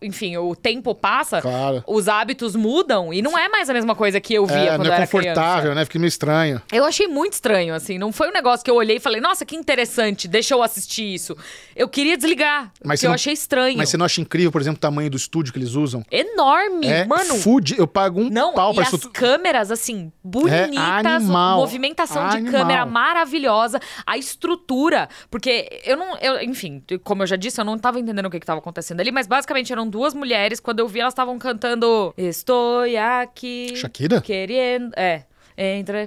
enfim, o tempo passa, claro. os hábitos mudam e não é mais a mesma coisa que eu via é, quando não é era confortável, criança. né? Fica meio estranho. Eu achei muito estranho, assim. Não foi um negócio que eu olhei e falei, nossa, que interessante, deixa eu assistir isso. Eu queria desligar, mas eu achei estranho. Mas você não acha incrível, por exemplo, o tamanho do estúdio que eles usam? Enorme, é mano. Food, eu pago um não, pau pra isso. as câmeras, assim, bonitas. É animal. Movimentação animal. de câmera maravilhosa. A estrutura, porque eu não... Eu, enfim, como eu já disse, eu não tava entendendo o que, que tava acontecendo ali, mas basicamente eram duas mulheres. Quando eu vi, elas estavam cantando Estou aqui. Shakira? Querendo. É. Entra.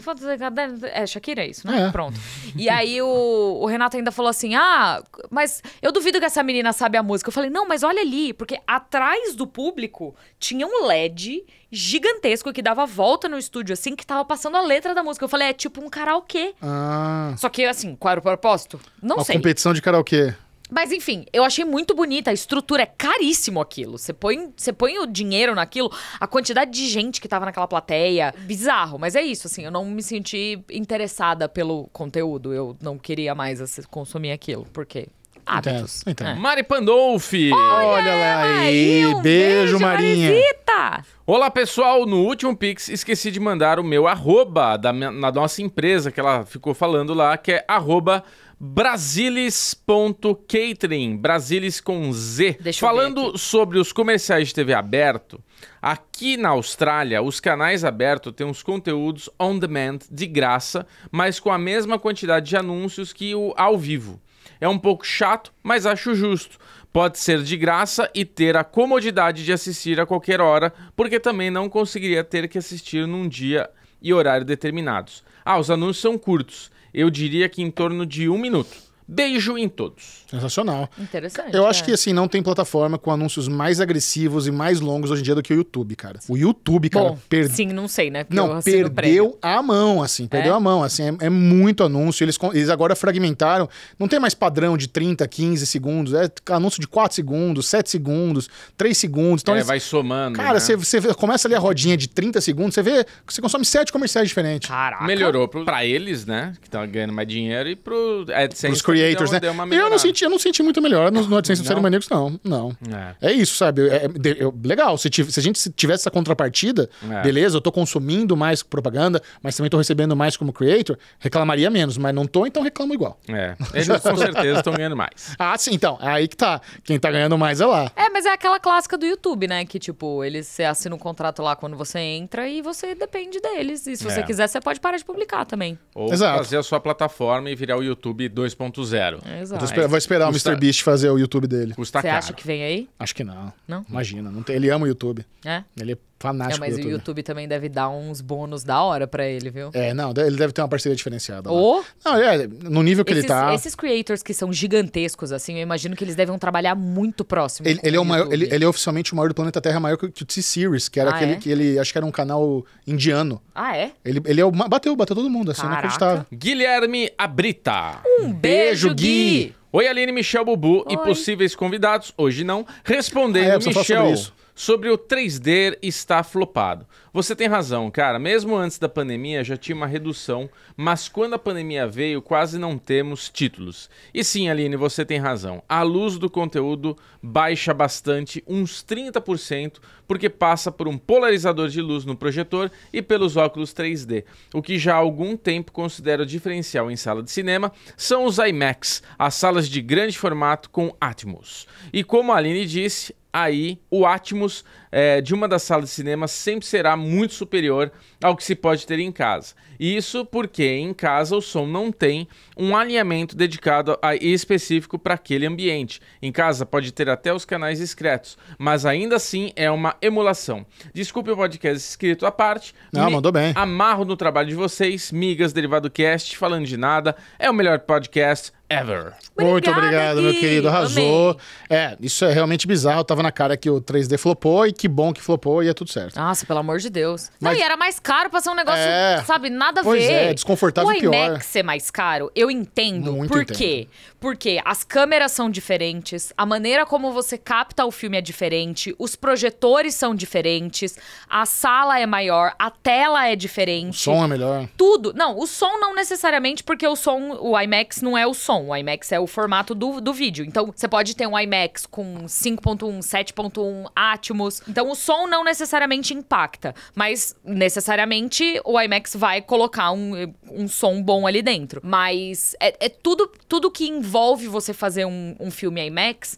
É, Shakira é isso, né? É. Pronto. E aí o, o, Renato ainda falou assim: ah, mas eu duvido que essa menina sabe a música. Eu falei, não, mas olha ali, porque atrás do público tinha um LED gigantesco que dava volta no estúdio, assim, que tava passando a letra da música. Eu falei, é tipo um karaokê. Ah. Só que assim, qual era o propósito? Não Uma sei. Uma competição de karaokê. Mas enfim, eu achei muito bonita a estrutura, é caríssimo aquilo. Você põe, você põe o dinheiro naquilo, a quantidade de gente que tava naquela plateia, bizarro, mas é isso, assim, eu não me senti interessada pelo conteúdo, eu não queria mais consumir aquilo, porque hábitos. Então, então. É. Mari Pandolfi! Olha, lá ela aí! beijo, beijo, Marinha! Marisita. Olá, pessoal! No último Pix, esqueci de mandar o meu arroba da, minha, da nossa empresa, que ela ficou falando lá, que é arroba Brasilis.catering, Brasilis com Z. Deixa Falando sobre os comerciais de TV aberto, aqui na Austrália, os canais abertos têm os conteúdos on demand de graça, mas com a mesma quantidade de anúncios que o ao vivo. É um pouco chato, mas acho justo. Pode ser de graça e ter a comodidade de assistir a qualquer hora, porque também não conseguiria ter que assistir num dia e horário determinados. Ah, os anúncios são curtos eu diria que em torno de um minuto. Beijo em todos. Sensacional. Interessante. Eu acho é. que assim, não tem plataforma com anúncios mais agressivos e mais longos hoje em dia do que o YouTube, cara. O YouTube, cara, Perdeu. Sim, não sei, né? Porque não, perdeu a mão, assim, é? perdeu é? a mão, assim, é, é, muito anúncio. Eles, eles agora fragmentaram. Não tem mais padrão de 30, 15 segundos. É anúncio de 4 segundos, 7 segundos, 3 segundos. Então, é, eles... vai somando. Cara, né? você, você começa ali a rodinha de 30 segundos, você vê. que Você consome 7 comerciais diferentes. Caraca. Melhorou pro, pra eles, né? Que estão ganhando mais dinheiro e pro AdSense. É, Pros creators, deu, né? Deu eu não senti, eu não senti muito melhor no, no AdSense do Série Maníacos, não. Não. É. é isso, sabe? É, é legal, se, tiv, se, a gente tivesse essa contrapartida, é. beleza, eu tô consumindo mais propaganda, mas também tô recebendo mais como creator, reclamaria menos, mas não tô, então reclamo igual. É. Eles com certeza estão ganhando mais. Ah, sim, então. Aí que tá. Quem tá ganhando mais é lá. É, mas é aquela clássica do YouTube, né? Que, tipo, eles se assinam um contrato lá quando você entra e você depende deles. E se é. você quiser, você pode parar de publicar também. Ou Exato. fazer a sua plataforma e virar o YouTube 2.0 zero. É, exato. Esper vou esperar Custa... o Mr. Beast fazer o YouTube dele. Custa Você acha que vem aí? Acho que não. Não? Imagina, não tem... ele ama o YouTube. É? Ele é Fanático. É, mas YouTube. o YouTube também deve dar uns bônus da hora para ele, viu? É, não, ele deve ter uma parceria diferenciada. Ou? Não, é, no nível que esses, ele tá. Esses creators que são gigantescos, assim, eu imagino que eles devem trabalhar muito próximo. Ele, ele é o, maior, ele, ele, é oficialmente o maior do planeta Terra, maior que, que o T-Series, que era ah, aquele é? que ele. Acho que era um canal indiano. Ah, é? Ele, ele é o, bateu, bateu todo mundo, assim, Caraca. não acreditava. Guilherme Abrita. Um beijo, Gui! Gui. Oi, Aline, Michel Bubu Oi. e possíveis convidados, hoje não, respondendo ah, é, Michel. Sobre isso sobre o 3D está flopado. Você tem razão, cara. Mesmo antes da pandemia já tinha uma redução, mas quando a pandemia veio, quase não temos títulos. E sim, Aline, você tem razão. A luz do conteúdo baixa bastante, uns 30%, porque passa por um polarizador de luz no projetor e pelos óculos 3D. O que já há algum tempo considero diferencial em sala de cinema são os IMAX, as salas de grande formato com Atmos. E como a Aline disse, aí o Atmos é, de uma das salas de cinema sempre será muito superior ao que se pode ter em casa. Isso porque em casa o som não tem um alinhamento dedicado a, específico para aquele ambiente. Em casa pode ter até os canais discretos, mas ainda assim é uma emulação. Desculpe o podcast escrito à parte. Não, mandou bem. Amarro no trabalho de vocês, migas, derivado cast, falando de nada. É o melhor podcast ever. Obrigada, Muito obrigado, Gui. meu querido. Arrasou. Amei. É, isso é realmente bizarro. Tava na cara que o 3D flopou e que bom que flopou e é tudo certo. Nossa, pelo amor de Deus. Mas... Não, e era mais caro caro pra ser um negócio, é. sabe, nada a pois ver. Pois é, desconfortável o é pior. O ser é mais caro, eu entendo. Muito por entendo. quê? Porque as câmeras são diferentes, a maneira como você capta o filme é diferente, os projetores são diferentes, a sala é maior, a tela é diferente. O som é melhor. Tudo. Não, o som não necessariamente, porque o som, o IMAX não é o som. O IMAX é o formato do, do vídeo. Então, você pode ter um IMAX com 5.1, 7.1 Atmos. Então, o som não necessariamente impacta, mas necessariamente o IMAX vai colocar um, um som bom ali dentro. Mas é, é tudo, tudo que envolve envolve você fazer um, um filme IMAX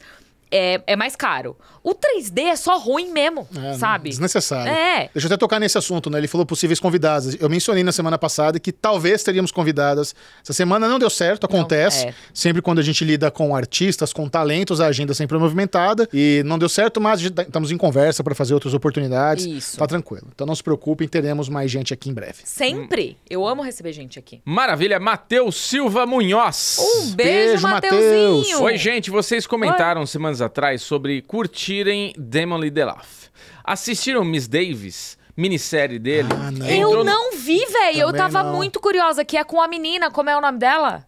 é, é mais caro. O 3D é só ruim mesmo, é, sabe? Desnecessário. É. Deixa eu até tocar nesse assunto, né? Ele falou possíveis convidadas. Eu mencionei na semana passada que talvez teríamos convidadas. Essa semana não deu certo, acontece. Não, é. Sempre quando a gente lida com artistas, com talentos, a agenda é sempre é movimentada. E não deu certo, mas tá, estamos em conversa para fazer outras oportunidades. Isso. Tá tranquilo. Então não se preocupem, teremos mais gente aqui em breve. Sempre. Hum. Eu amo receber gente aqui. Maravilha. Matheus Silva Munhoz. Um beijo, beijo Mateuzinho. Oi, gente. Vocês comentaram Oi. semana semanas atrás sobre curtirem Demon Delaf. Assistiram Miss Davis? Minissérie dele. Ah, não. Eu no... não vi, velho. Eu tava não. muito curiosa, que é com a menina, como é o nome dela?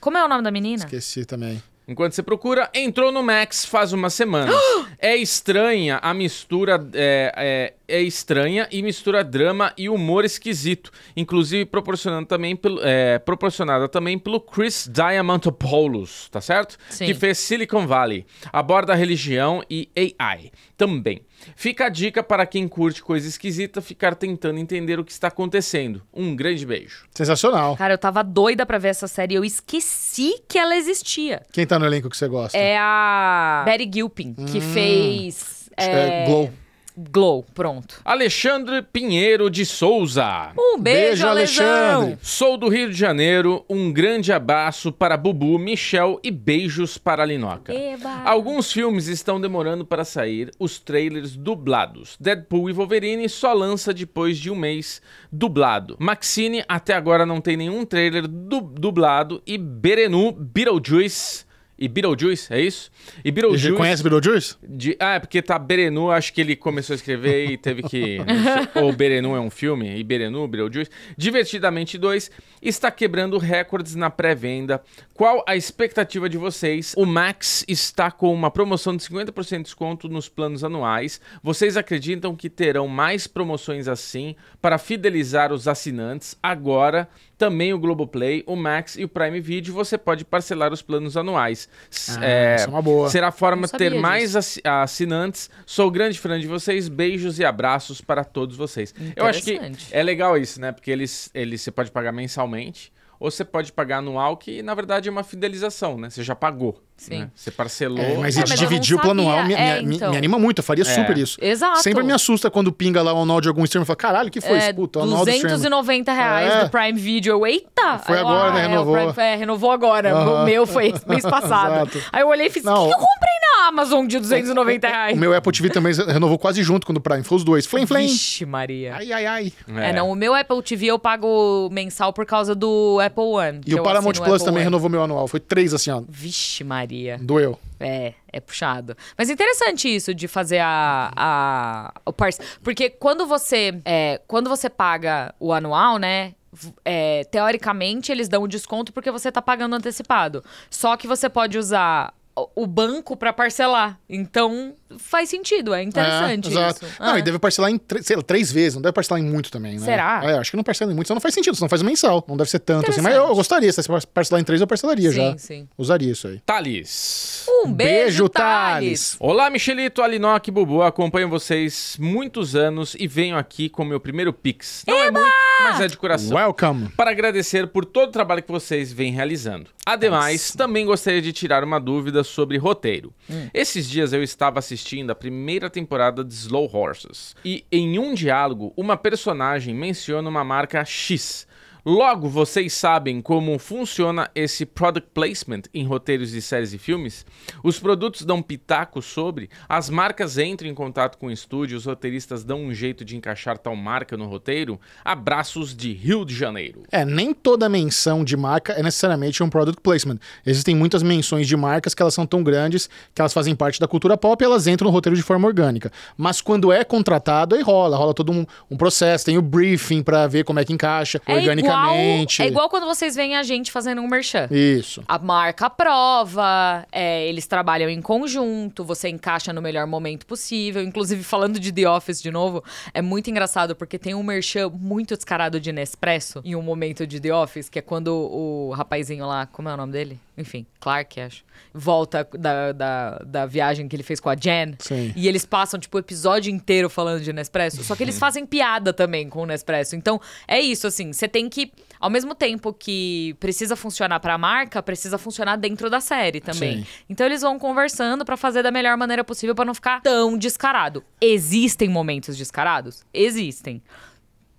Como é o nome da menina? Esqueci também. Enquanto você procura, entrou no Max faz uma semana. é estranha a mistura. É, é, é, estranha e mistura drama e humor esquisito. Inclusive proporcionando também pelo, é, proporcionada também pelo Chris Diamantopoulos, tá certo? Sim. Que fez Silicon Valley. Aborda religião e AI também. Fica a dica para quem curte coisa esquisita ficar tentando entender o que está acontecendo. Um grande beijo. Sensacional. Cara, eu tava doida pra ver essa série eu esqueci que ela existia. Quem tá no elenco que você gosta? É a Barry Gilpin, que hum. fez. É, é... Glow. Glow, pronto. Alexandre Pinheiro de Souza. Um beijo, beijo Alexandre. Sou do Rio de Janeiro, um grande abraço para Bubu, Michel e beijos para a Linoca. Eba. Alguns filmes estão demorando para sair os trailers dublados. Deadpool e Wolverine só lança depois de um mês dublado. Maxine até agora não tem nenhum trailer du dublado e Berenu Beetlejuice e Beetlejuice, é isso? E Beetlejuice. Você conhece Beetlejuice? De, ah, é porque tá Berenu, acho que ele começou a escrever e teve que. ou Berenu é um filme, e Berenu, Beetlejuice. Divertidamente 2 está quebrando recordes na pré-venda. Qual a expectativa de vocês? O Max está com uma promoção de 50% de desconto nos planos anuais. Vocês acreditam que terão mais promoções assim para fidelizar os assinantes agora? também o Globoplay, o Max e o Prime Video, você pode parcelar os planos anuais. Ah, é, isso é uma boa. Será a forma de ter disso. mais assinantes. Sou grande fã de vocês, beijos e abraços para todos vocês. Eu acho que é legal isso, né? Porque eles, eles você pode pagar mensalmente ou você pode pagar anual, que na verdade é uma fidelização, né? Você já pagou. Sim. Né? Você parcelou. É, mas, é, mas dividir o plano anual me, é, me, então. me, anima muito, eu faria é. super isso. Exato. Sempre me assusta quando pinga lá o anual de algum stream e fala: caralho, que foi é, isso? Puta, 290 é reais do Prime Video. Eu, eita! Foi agora, ah, né? Renovou. Prime, renovou agora. O meu foi mês passado. Aí eu olhei e fiz: o que eu comprei na Amazon de 290 reais? o meu Apple TV também renovou quase junto com o Prime. Foi os dois. Flame, flame. Vixe, Maria. Ai, ai, ai. É. não. O meu Apple TV eu pago mensal por causa do Apple One. E o Paramount Plus também renovou meu anual. Foi três assim, ó. Vixe, Maria. Maria. Doeu. É, é puxado. Mas interessante isso de fazer a, a o parceiro. Porque quando você, é, quando você paga o anual, né? É, teoricamente, eles dão o desconto porque você tá pagando antecipado. Só que você pode usar o banco para parcelar. Então, faz sentido, é interessante é, exato. isso. Não, ah. e deve parcelar em sei lá, três vezes, não deve parcelar em muito também, né? Será? É, acho que não parcela em muito, senão não faz sentido, senão faz mensal. Não deve ser tanto assim, mas eu gostaria, se parcelar em três, eu parcelaria sim, já. Sim, sim. Usaria isso aí. Thales. Um beijo, beijo Thales. Olá, Michelito, Alinoc, Bubu, acompanho vocês muitos anos e venho aqui com meu primeiro Pix. Não é Eba! é muito, mas é de coração. Welcome. Para agradecer por todo o trabalho que vocês vêm realizando. Ademais, Nossa. também gostaria de tirar uma dúvida sobre roteiro. Hum. Esses dias eu estava assistindo a primeira temporada de Slow Horses e em um diálogo uma personagem menciona uma marca X Logo, vocês sabem como funciona esse product placement em roteiros de séries e filmes? Os produtos dão pitaco sobre, as marcas entram em contato com o estúdio, os roteiristas dão um jeito de encaixar tal marca no roteiro? Abraços de Rio de Janeiro. É, nem toda menção de marca é necessariamente um product placement. Existem muitas menções de marcas que elas são tão grandes que elas fazem parte da cultura pop e elas entram no roteiro de forma orgânica. Mas quando é contratado, aí rola, rola todo um, um processo, tem o briefing para ver como é que encaixa é organicamente Exatamente. É igual quando vocês veem a gente fazendo um merchan. Isso. A marca aprova, é, eles trabalham em conjunto, você encaixa no melhor momento possível. Inclusive, falando de The Office de novo, é muito engraçado porque tem um merchan muito descarado de Nespresso em um momento de The Office, que é quando o rapazinho lá, como é o nome dele? Enfim, Clark, acho. Volta da, da, da viagem que ele fez com a Jen. Sim. E eles passam, tipo, o episódio inteiro falando de Nespresso. Só que eles fazem piada também com o Nespresso. Então, é isso, assim. Você tem que ao mesmo tempo que precisa funcionar para a marca, precisa funcionar dentro da série também. Sim. Então eles vão conversando para fazer da melhor maneira possível para não ficar tão descarado. Existem momentos descarados? Existem.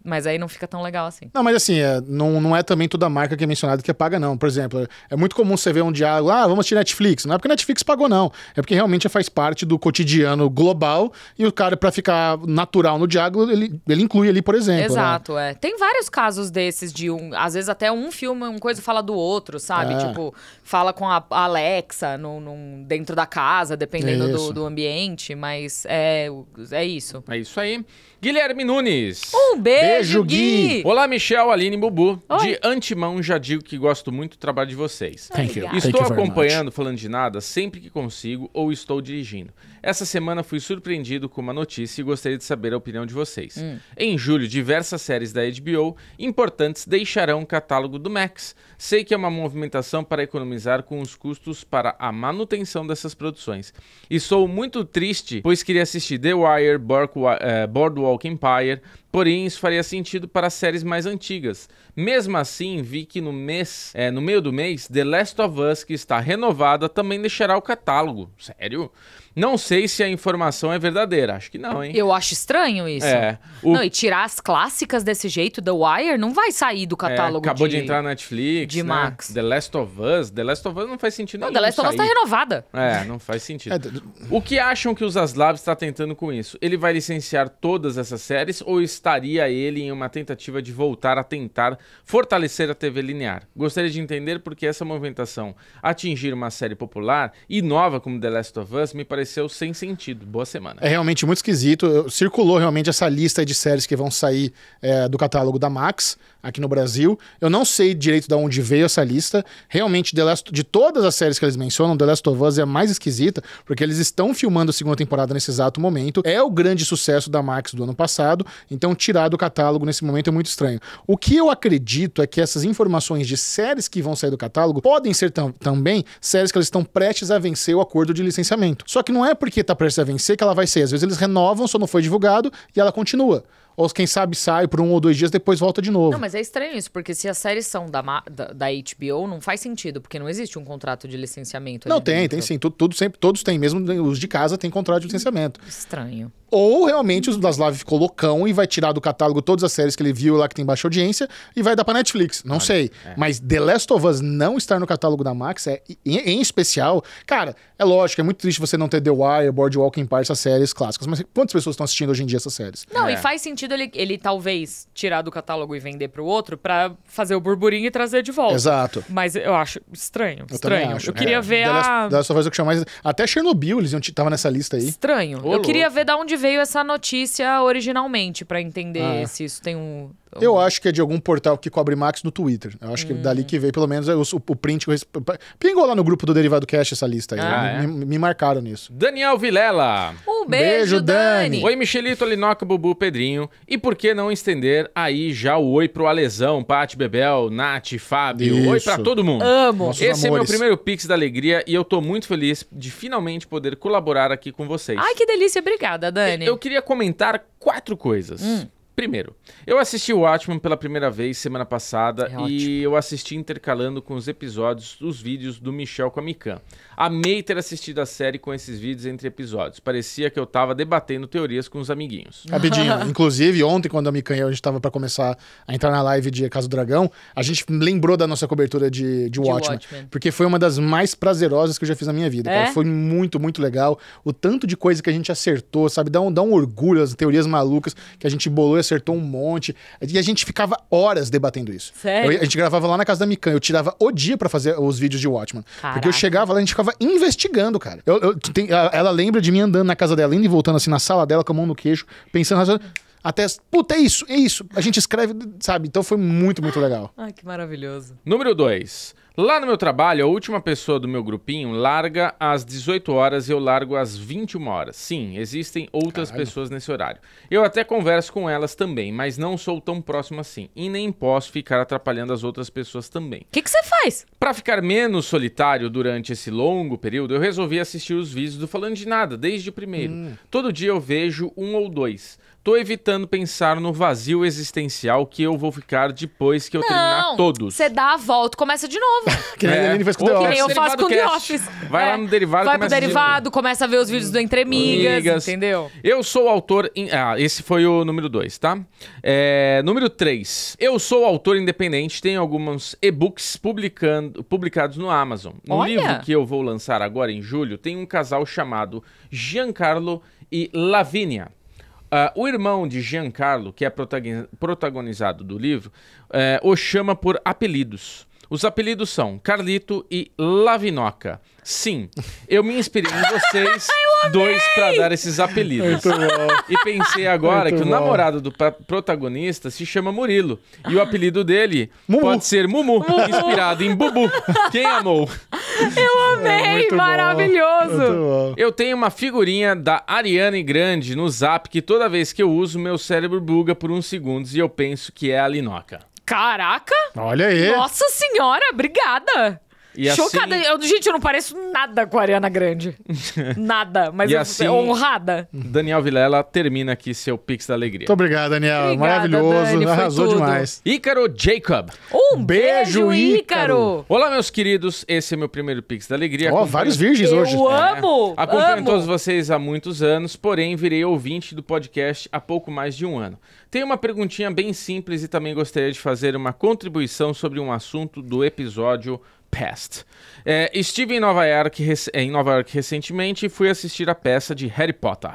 Mas aí não fica tão legal assim. Não, mas assim, é, não, não é também toda marca que é mencionada que é paga, não. Por exemplo, é muito comum você ver um diálogo, ah, vamos assistir Netflix. Não é porque Netflix pagou, não. É porque realmente faz parte do cotidiano global e o cara, para ficar natural no diálogo, ele, ele inclui ali, por exemplo. Né? Exato, né? é. Tem vários casos desses de um. Às vezes até um filme, uma coisa fala do outro, sabe? É. Tipo, fala com a Alexa no, no dentro da casa, dependendo do, do, ambiente. Mas é, é isso. É isso aí. Guilherme Nunes. Um beijo, beijo Gui. Gui. Olá, Michel, Aline Bubu. Oi. De antemão já digo que gosto muito do trabalho de vocês. Thank you. Estou Thank acompanhando, falando de nada, sempre que consigo ou estou dirigindo. Essa semana fui surpreendido com uma notícia e gostaria de saber a opinião de vocês. Hum. Em julho, diversas séries da HBO importantes deixarão o catálogo do Max. Sei que é uma movimentação para economizar com os custos para a manutenção dessas produções. E sou muito triste, pois queria assistir The Wire, Boardwalk eh, Empire, Porém, isso faria sentido para as séries mais antigas. Mesmo assim, vi que no mês, é, no meio do mês, The Last of Us, que está renovada, também deixará o catálogo. Sério? Não sei se a informação é verdadeira. Acho que não, hein? Eu acho estranho isso. É. O... Não, e tirar as clássicas desse jeito, The Wire, não vai sair do é, catálogo. É, acabou de... de entrar na Netflix. De né? Max. The Last of Us. The Last of Us não faz sentido não, nenhum. The Last of Us está renovada. É, não faz sentido. É... O que acham que o Zaslav está tentando com isso? Ele vai licenciar todas essas séries ou está estaria ele em uma tentativa de voltar a tentar fortalecer a TV linear. Gostaria de entender por que essa movimentação atingir uma série popular e nova como The Last of Us me pareceu sem sentido. Boa semana. É realmente muito esquisito. Circulou realmente essa lista de séries que vão sair é, do catálogo da Max aqui no Brasil. Eu não sei direito de onde veio essa lista. Realmente, The Last, de todas as séries que eles mencionam, The Last of Us é a mais esquisita, porque eles estão filmando a segunda temporada nesse exato momento. É o grande sucesso da Max do ano passado. Então então tirar do catálogo nesse momento é muito estranho. O que eu acredito é que essas informações de séries que vão sair do catálogo podem ser tam também séries que elas estão prestes a vencer o acordo de licenciamento. Só que não é porque está prestes a vencer que ela vai ser. Às vezes eles renovam, só não foi divulgado e ela continua ou quem sabe sai por um ou dois dias, depois volta de novo. Não, mas é estranho isso, porque se as séries são da, da, da HBO, não faz sentido, porque não existe um contrato de licenciamento. Não, tem, dentro. tem sim. Tudo, tudo, sempre, todos têm, mesmo os de casa têm contrato de hum, licenciamento. Estranho. Ou realmente o Laslav ficou loucão e vai tirar do catálogo todas as séries que ele viu lá que tem baixa audiência e vai dar pra Netflix. Não sei. É. Mas The Last of Us não estar no catálogo da Max é em, em, especial. Cara, é lógico, é muito triste você não ter The Wire, Boardwalk Empire, essas séries clássicas. Mas quantas pessoas estão assistindo hoje em dia essas séries? Não, é. e faz sentido sentido ele, ele talvez tirar do catálogo e vender para o outro para fazer o burburinho e trazer de volta. Exato. Mas eu acho estranho. Eu estranho. Acho. Eu queria é, ver da Last, a. É o que chama mais... Até Chernobyl eles estavam nessa lista aí. Estranho. Ô, eu louco. queria ver de onde veio essa notícia originalmente para entender ah. É. se isso tem um então... Eu acho que é de algum portal que cobre Max no Twitter. Eu acho é hum. que dali que veio, pelo menos, o, o print. Pingou lá no grupo do Derivado Cash essa lista aí. Ah, é? me, me, marcaram nisso. Daniel Vilela. Um beijo, beijo Dani. Dani. Oi, Michelito, Linoca, Bubu, Pedrinho. E por que não estender aí já o oi pro Alesão, Pati, Bebel, Nath, Fábio. Isso. Oi pra todo mundo. Amo. Nossos Esse amores. é meu primeiro Pix da Alegria e eu tô muito feliz de finalmente poder colaborar aqui com vocês. Ai, que delícia. Obrigada, Dani. Eu, eu queria comentar quatro coisas. Hum. Primeiro, eu assisti o Watchmen pela primeira vez semana passada é e eu assisti intercalando com os episódios dos vídeos do Michel com a Mikan. Amei ter assistido a série com esses vídeos entre episódios. Parecia que eu tava debatendo teorias com os amiguinhos. Rapidinho, inclusive ontem quando a Mikan e eu, a gente tava para começar a entrar na live de Casa do Dragão, a gente lembrou da nossa cobertura de, de, de Watchmen, porque foi uma das mais prazerosas que eu já fiz na minha vida, é? Foi muito, muito legal. O tanto de coisa que a gente acertou, sabe? Dá um, dá um orgulho as teorias malucas que a gente bolou acertou um monte. E a gente ficava horas debatendo isso. Sério? Eu, a gente gravava lá na casa da Mikan, eu tirava o dia para fazer os vídeos de Watchman. Caraca. Porque eu chegava lá, a gente ficava investigando, cara. Eu, eu tem, ela lembra de mim andando na casa dela, indo e voltando assim na sala dela, com a mão no queixo, pensando, Até, puta, é isso, é isso. A gente escreve, sabe? Então foi muito, muito legal. Ai, que maravilhoso. Número 2. Lá no meu trabalho, a última pessoa do meu grupinho larga às 18 horas e eu largo às 21 horas. Sim, existem outras Caralho. pessoas nesse horário. Eu até converso com elas também, mas não sou tão próximo assim. E nem posso ficar atrapalhando as outras pessoas também. O que você faz? Para ficar menos solitário durante esse longo período, eu resolvi assistir os vídeos do Falando de Nada, desde o primeiro. Hum. Todo dia eu vejo um ou dois. Estou evitando pensar no vazio existencial que eu vou ficar depois que eu não, terminar todos. Você dá a volta, começa de novo. que nem é. ele faz com The Office. Que eu faço com The Office. Vai é. lá no derivado, Vai começa pro derivado, de... começa a ver os vídeos do Entre Migas, entendeu? Eu sou autor. In... Ah, esse foi o número 2, tá? É... Número 3. Eu sou autor independente, tenho alguns e-books publicando... publicados no Amazon. No Olha. livro que eu vou lançar agora em julho, tem um casal chamado Giancarlo e Lavínia. Uh, o irmão de Giancarlo, que é protagonizado do livro, uh, o chama por apelidos. Os apelidos são Carlito e Lavinoca. Sim, eu me inspirei em vocês dois para dar esses apelidos. E pensei agora Muito que bom. o namorado do protagonista se chama Murilo. E o apelido dele Mumu. pode ser Mumu, inspirado em Bubu. Quem amou? Eu Amei, é maravilhoso. Eu tenho uma figurinha da Ariane Grande no Zap que toda vez que eu uso, meu cérebro buga por uns segundos e eu penso que é a Linoca. Caraca! Olha aí! Nossa senhora, obrigada! E assim- Chocada. Assim... Eu, gente, eu não pareço nada com a Ariana Grande. nada. Mas e eu assim, honrada. Daniel Vilela termina aqui seu Pix da Alegria. Muito obrigado, Daniel. Obrigada, Maravilhoso. Dani, arrasou tudo. demais. Ícaro Jacob. Um beijo, Ícaro. Olá, meus queridos. Esse é meu primeiro Pix da Alegria. Ó, oh, vários virgens eu hoje. Eu é. amo. É. Acompanho amo. todos vocês há muitos anos, porém virei ouvinte do podcast há pouco mais de um ano. Tem uma perguntinha bem simples e também gostaria de fazer uma contribuição sobre um assunto do episódio Past. É, estive em Nova, York, é, em Nova York recentemente e fui assistir a peça de Harry Potter.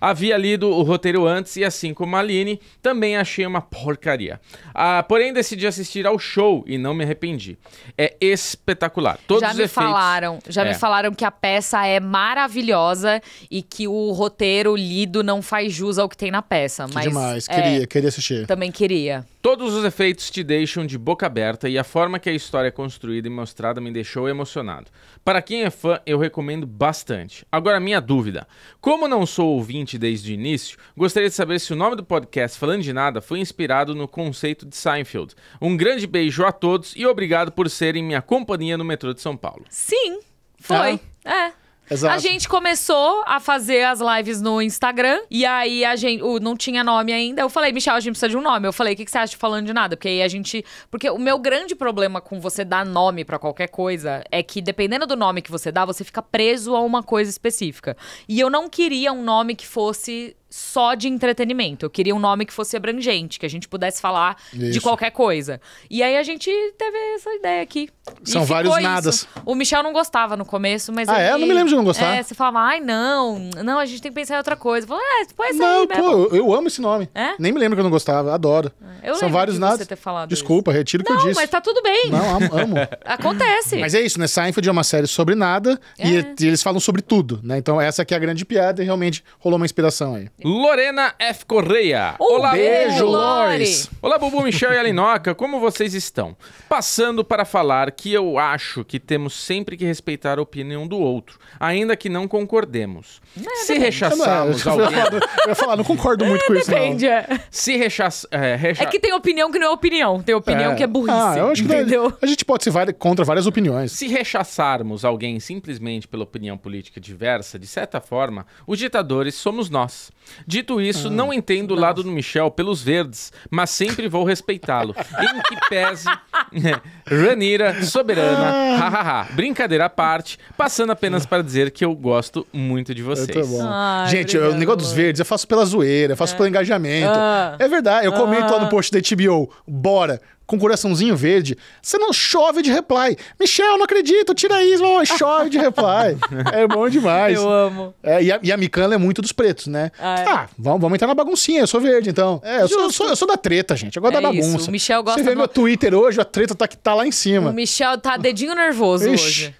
Havia lido o roteiro antes e, assim como a Aline, também achei uma porcaria. Ah, porém, decidi assistir ao show e não me arrependi. É espetacular. Todos já me efeitos... falaram, já é. me falaram que a peça é maravilhosa e que o roteiro lido não faz jus ao que tem na peça. Mas demais, queria, é, queria assistir. Também queria. Todos os efeitos te deixam de boca aberta e a forma que a história é construída e mostrada me deixou emocionado. Para quem é fã, eu recomendo bastante. Agora, minha dúvida: como não sou ouvinte desde o início, gostaria de saber se o nome do podcast Falando de Nada foi inspirado no conceito de Seinfeld. Um grande beijo a todos e obrigado por serem minha companhia no metrô de São Paulo. Sim, foi. Ah. É. Exato. A gente começou a fazer as lives no Instagram. E aí a gente. O, não tinha nome ainda. Eu falei, Michel, a gente precisa de um nome. Eu falei, o que, que você acha de falando de nada? Porque aí a gente. Porque o meu grande problema com você dar nome para qualquer coisa é que, dependendo do nome que você dá, você fica preso a uma coisa específica. E eu não queria um nome que fosse só de entretenimento. Eu queria um nome que fosse abrangente, que a gente pudesse falar isso. de qualquer coisa. E aí a gente teve essa ideia aqui. São vários nadas. O Michel não gostava no começo, mas. Ah, ele, é? Eu não me lembro de não gostar. É, você falava, ai, não, não, a gente tem que pensar em outra coisa. Eu falava, é, pode ser. Não, aí, pô, eu, eu, amo esse nome. É? Nem me lembro que eu não gostava, adoro. Ah, eu São vários nadas. Desculpa, isso. retiro o que não, eu disse. Não, mas tá tudo bem. Não, amo. amo. Acontece. Mas é isso, né? Seinfeld é uma série sobre nada é. e, e eles falam sobre tudo, né? Então essa aqui é a grande piada e realmente rolou uma inspiração aí. Lorena F. Correia. Um Olá, beijo, Lores. Olá, Bubu, Michel e Alinoca. Como vocês estão? Passando para falar que eu acho que temos sempre que respeitar a opinião do outro, ainda que não concordemos. É, Se rechaçarmos não, alguém... Eu ia, falar, eu ia falar, não concordo muito é, com isso, depende, não. É. Se rechaçar... É, recha... é, que tem opinião que não é opinião. Tem opinião é. que é burrice. Ah, eu acho que entendeu? a gente pode se contra várias opiniões. Se rechaçarmos alguém simplesmente pela opinião política diversa, de certa forma, os ditadores somos nós. Dito isso, ah, não entendo o lado do Michel pelos verdes, mas sempre vou respeitá-lo. em que pese. Né, Ranira, soberana, ah. hahaha. Brincadeira à parte, passando apenas ah. para dizer que eu gosto muito de vocês. Muito bom. Ai, Gente, obrigado, o negócio dos verdes eu faço pela zoeira, eu faço é. pelo engajamento. Ah, é verdade, eu comento ah, lá no post da HBO, bora, com coraçãozinho verde, você não chove de reply. Michel, não acredito, tira isso, chove de reply. é bom demais. Eu amo. É, e, a, e a é muito dos pretos, né? Ah, é. ah, vamos, vamos entrar na baguncinha, eu sou verde então. É, eu sou, eu sou, eu sou da treta, gente, eu gosto é da bagunça. Isso. O Michel gosta Você vê do... meu Twitter hoje, a treta tá, tá lá em cima. O Michel tá dedinho nervoso Ixi. hoje.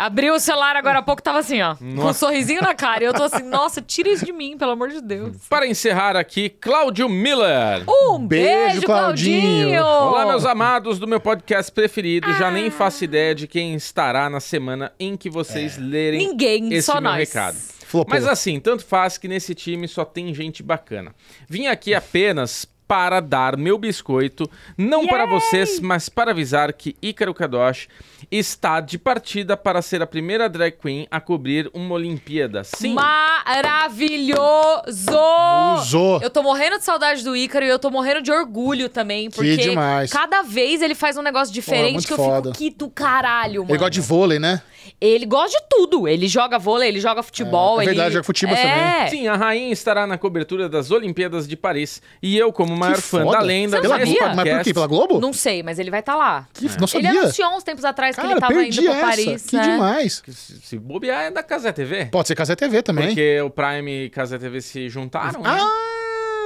Abriu o celular agora há pouco, tava assim, ó. Nossa. Com um sorrisinho na cara. E eu tô assim, nossa, tira isso de mim, pelo amor de Deus. Para encerrar aqui, Cláudio Miller. Um beijo, beijo Claudinho. Claudinho. Olá, meus amados do meu podcast preferido. Ah. Já nem ah. faço ideia de quem estará na semana em que vocês é. lerem Ninguém, esse meu nós. recado. Flopou. Mas assim, tanto faz que nesse time só tem gente bacana. Vim aqui apenas para dar meu biscoito, não Yay! para vocês, mas para avisar que Ícaro Kadosh está de partida para ser a primeira drag queen a cobrir uma Olimpíada. Sim. Maravilhoso! Usou. Eu tô morrendo de saudade do Ícaro e eu tô morrendo de orgulho também, porque que demais. cada vez ele faz um negócio diferente Pô, é que eu fico que do caralho, mano. Ele gosta de vôlei, né? Ele gosta de tudo. Ele joga vôlei, ele joga futebol. É, é verdade, ele... joga futebol é. também. Sim, a rainha estará na cobertura das Olimpíadas de Paris. E eu, como maior fã da lenda. Você não Pela, sabia? Globo, mas por quê? Pela Globo? Não sei, mas ele vai estar tá lá. Que, é. Não Ele anunciou uns tempos atrás que ele tava perdi indo pra Paris. que né? demais. Se se bobear é da Casé TV. Pode ser Casé TV também. Porque o Prime e Casé TV se juntaram, ah, né? Ah,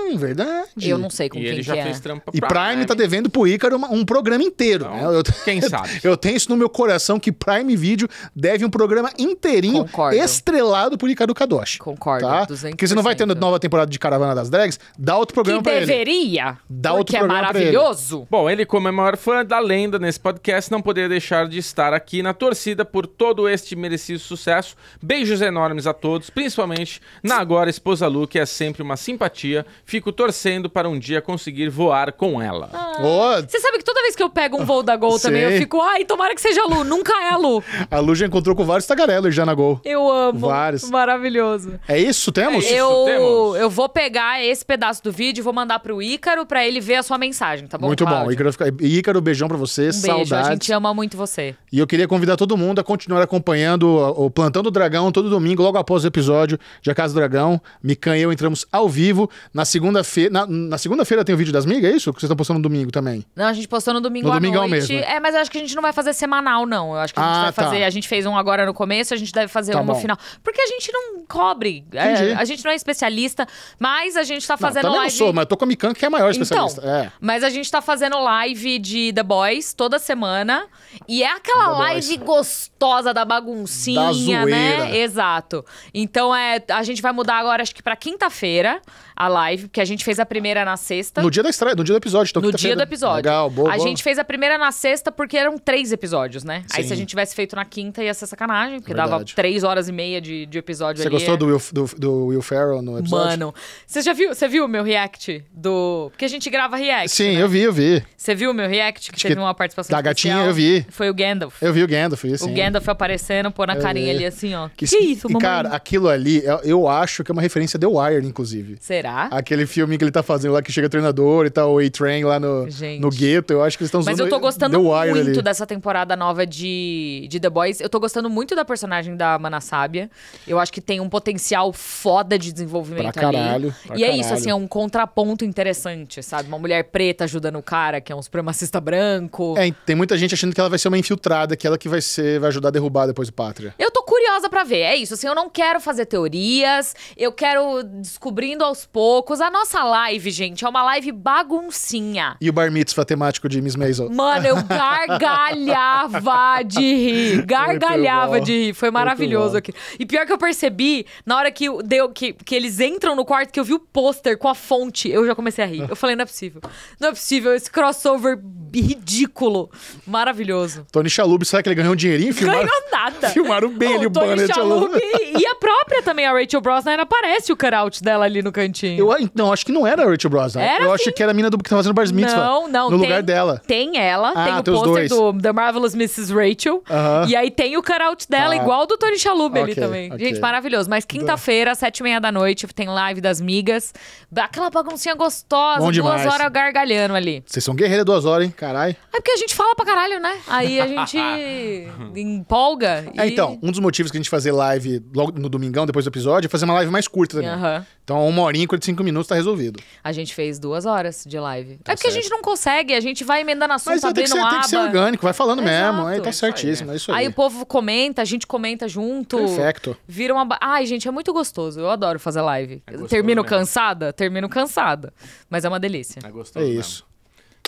Hum, verdade. Eu não sei com e quem ele que já é. fez trampa E Prime, Prime tá devendo pro Ícaro um programa inteiro. Então, né? eu, quem sabe? Eu tenho isso no meu coração que Prime Video deve um programa inteirinho Concordo. estrelado por Ícaro Kadoshi. Concordo, tá? 200%. Porque você não vai ter nova temporada de Caravana das Drags, dá outro programa que pra deveria, é ele. Dá outro programa é maravilhoso. Ele. Bom, ele como é maior fã da lenda nesse podcast, não poderia deixar de estar aqui na torcida por todo este merecido sucesso. Beijos enormes a todos, principalmente na agora esposa Lu, que é sempre uma simpatia. Fico torcendo para um dia conseguir voar com ela. Oh. Você sabe que toda vez que eu pego um voo da Gol também, eu fico, ai, tomara que seja a Lu. Nunca é a Lu. a Lu já encontrou com vários tagarelos já na Gol. Eu amo. Vários. Maravilhoso. É isso? Temos? É isso, eu, temos. eu vou pegar esse pedaço do vídeo e vou mandar pro Ícaro para ele ver a sua mensagem, tá bom? Muito bom. Ícaro, Ícaro, beijão para você. Um Beijo. A gente ama muito você. E eu queria convidar todo mundo a continuar acompanhando o Plantando Dragão todo domingo, logo após o episódio de A Casa do Dragão. Mican e eu entramos ao vivo na segunda segunda-feira. Na, na segunda-feira tem o vídeo das migas, é isso? Que vocês estão postando no domingo também? Não, a gente postou no domingo no à domingão noite. Mesmo. Né? É, mas eu acho que a gente não vai fazer semanal, não. Eu acho que a gente ah, vai tá. fazer. A gente fez um agora no começo, a gente deve fazer tá um no final. Porque a gente não cobre. É, a gente não é especialista, mas a gente tá fazendo não, live. Eu não sou, mas eu tô com a Mikan, que é a maior então, especialista. Então, é. Mas a gente tá fazendo live de The Boys toda semana. E é aquela The live gostosa gostosa da baguncinha, da né? zoeira. né? Exato. Então é, a gente vai mudar agora, acho que para quinta-feira a live, porque a gente fez a primeira na sexta. No dia da estreia, no dia do episódio, então No dia do episódio. Legal, boa, A boa. gente fez a primeira na sexta porque eram três episódios, né? Sim. Aí se a gente tivesse feito na quinta ia ser sacanagem, porque Verdade. dava três horas e meia de, de episódio Você ali. gostou é. do Will, do, do Will Ferrell no episódio? Mano, você já viu, você viu o meu react do... Porque a gente grava react, Sim, né? eu vi, eu vi. Você viu o meu react que Acho teve que uma participação Da especial? gatinha, eu vi. Foi o Gandalf. Eu vi o Gandalf, isso. O Gandalf foi aparecendo, pô na carinha é, ali assim, ó. Que, que isso, mamãe? E cara, aquilo ali, eu, eu, acho que é uma referência The Wire, inclusive. Será? Aquele filme que ele tá fazendo lá, que chega treinador e tal, o A-Train lá no, no gueto, eu acho que eles estão Mas eu tô gostando muito ali. dessa temporada nova de, de The Boys. Eu tô gostando muito da personagem da Mana Sábia. Eu acho que tem um potencial foda de desenvolvimento pra caralho, ali. Pra e caralho. é isso, assim, é um contraponto interessante, sabe? Uma mulher preta ajudando o cara, que é um supremacista branco. É, tem muita gente achando que ela vai ser uma infiltrada, que ela que vai ser, vai ajudar a derrubar depois o Pátria? Eu tô curiosa para ver, é isso. Assim, eu não quero fazer teorias, eu quero descobrindo aos poucos. A nossa live, gente, é uma live baguncinha. E o bar mitzvah temático de Miss Maisel? Mano, eu gargalhava de rir. Gargalhava de rir. Foi maravilhoso aqui. E pior que eu percebi, na hora que, deu, que, que eles entram no quarto, que eu vi o pôster com a fonte, eu já comecei a rir. Eu falei, não é possível. Não é possível, esse crossover ridículo. Maravilhoso. Tony Chalub, será que ele ganhou um dinheirinho, filmaram, ganhou nada. Filmaram bem ali o, o Tony banner. Shalhoub e a própria também, a Rachel Brosnan, aparece o cutout dela ali no cantinho. Eu, não, acho que não era a Rachel Brosnan. Era, eu sim. acho que era a mina do que tá fazendo Bar Mitzvah. Não, não. No tem, lugar dela. Tem ela, ah, tem, tem o pôster do The Marvelous Mrs. Rachel. Uh -huh. E aí tem o cutout dela, ah. igual do Tony Chalub okay, ali também. Okay. Gente, maravilhoso. Mas quinta-feira, sete e meia da noite, tem live das migas. Aquela baguncinha gostosa, Bom duas horas gargalhando ali. Vocês são guerreiras duas horas, hein? Caralho. É porque a gente fala pra caralho, né? Aí a gente empolga. É, então, um dos motivos que a gente fazer live logo logo no domingão, depois do episódio, é fazer uma live mais curta também. Uhum. Então, uma horinha e 45 minutos tá resolvido. A gente fez duas horas de live. Tá é porque a gente não consegue, a gente vai emendando assunto, Mas abrindo Mas Tem que ser orgânico, vai falando Exato, mesmo. Aí tá certíssimo, aí, né? é isso aí. Aí o povo comenta, a gente comenta junto. Perfeito. Vira uma... Ai, gente, é muito gostoso. Eu adoro fazer live. É termino mesmo. cansada? Termino cansada. Mas é uma delícia. É gostoso É isso. Mesmo.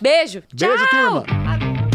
Beijo, Beijo, tchau! turma!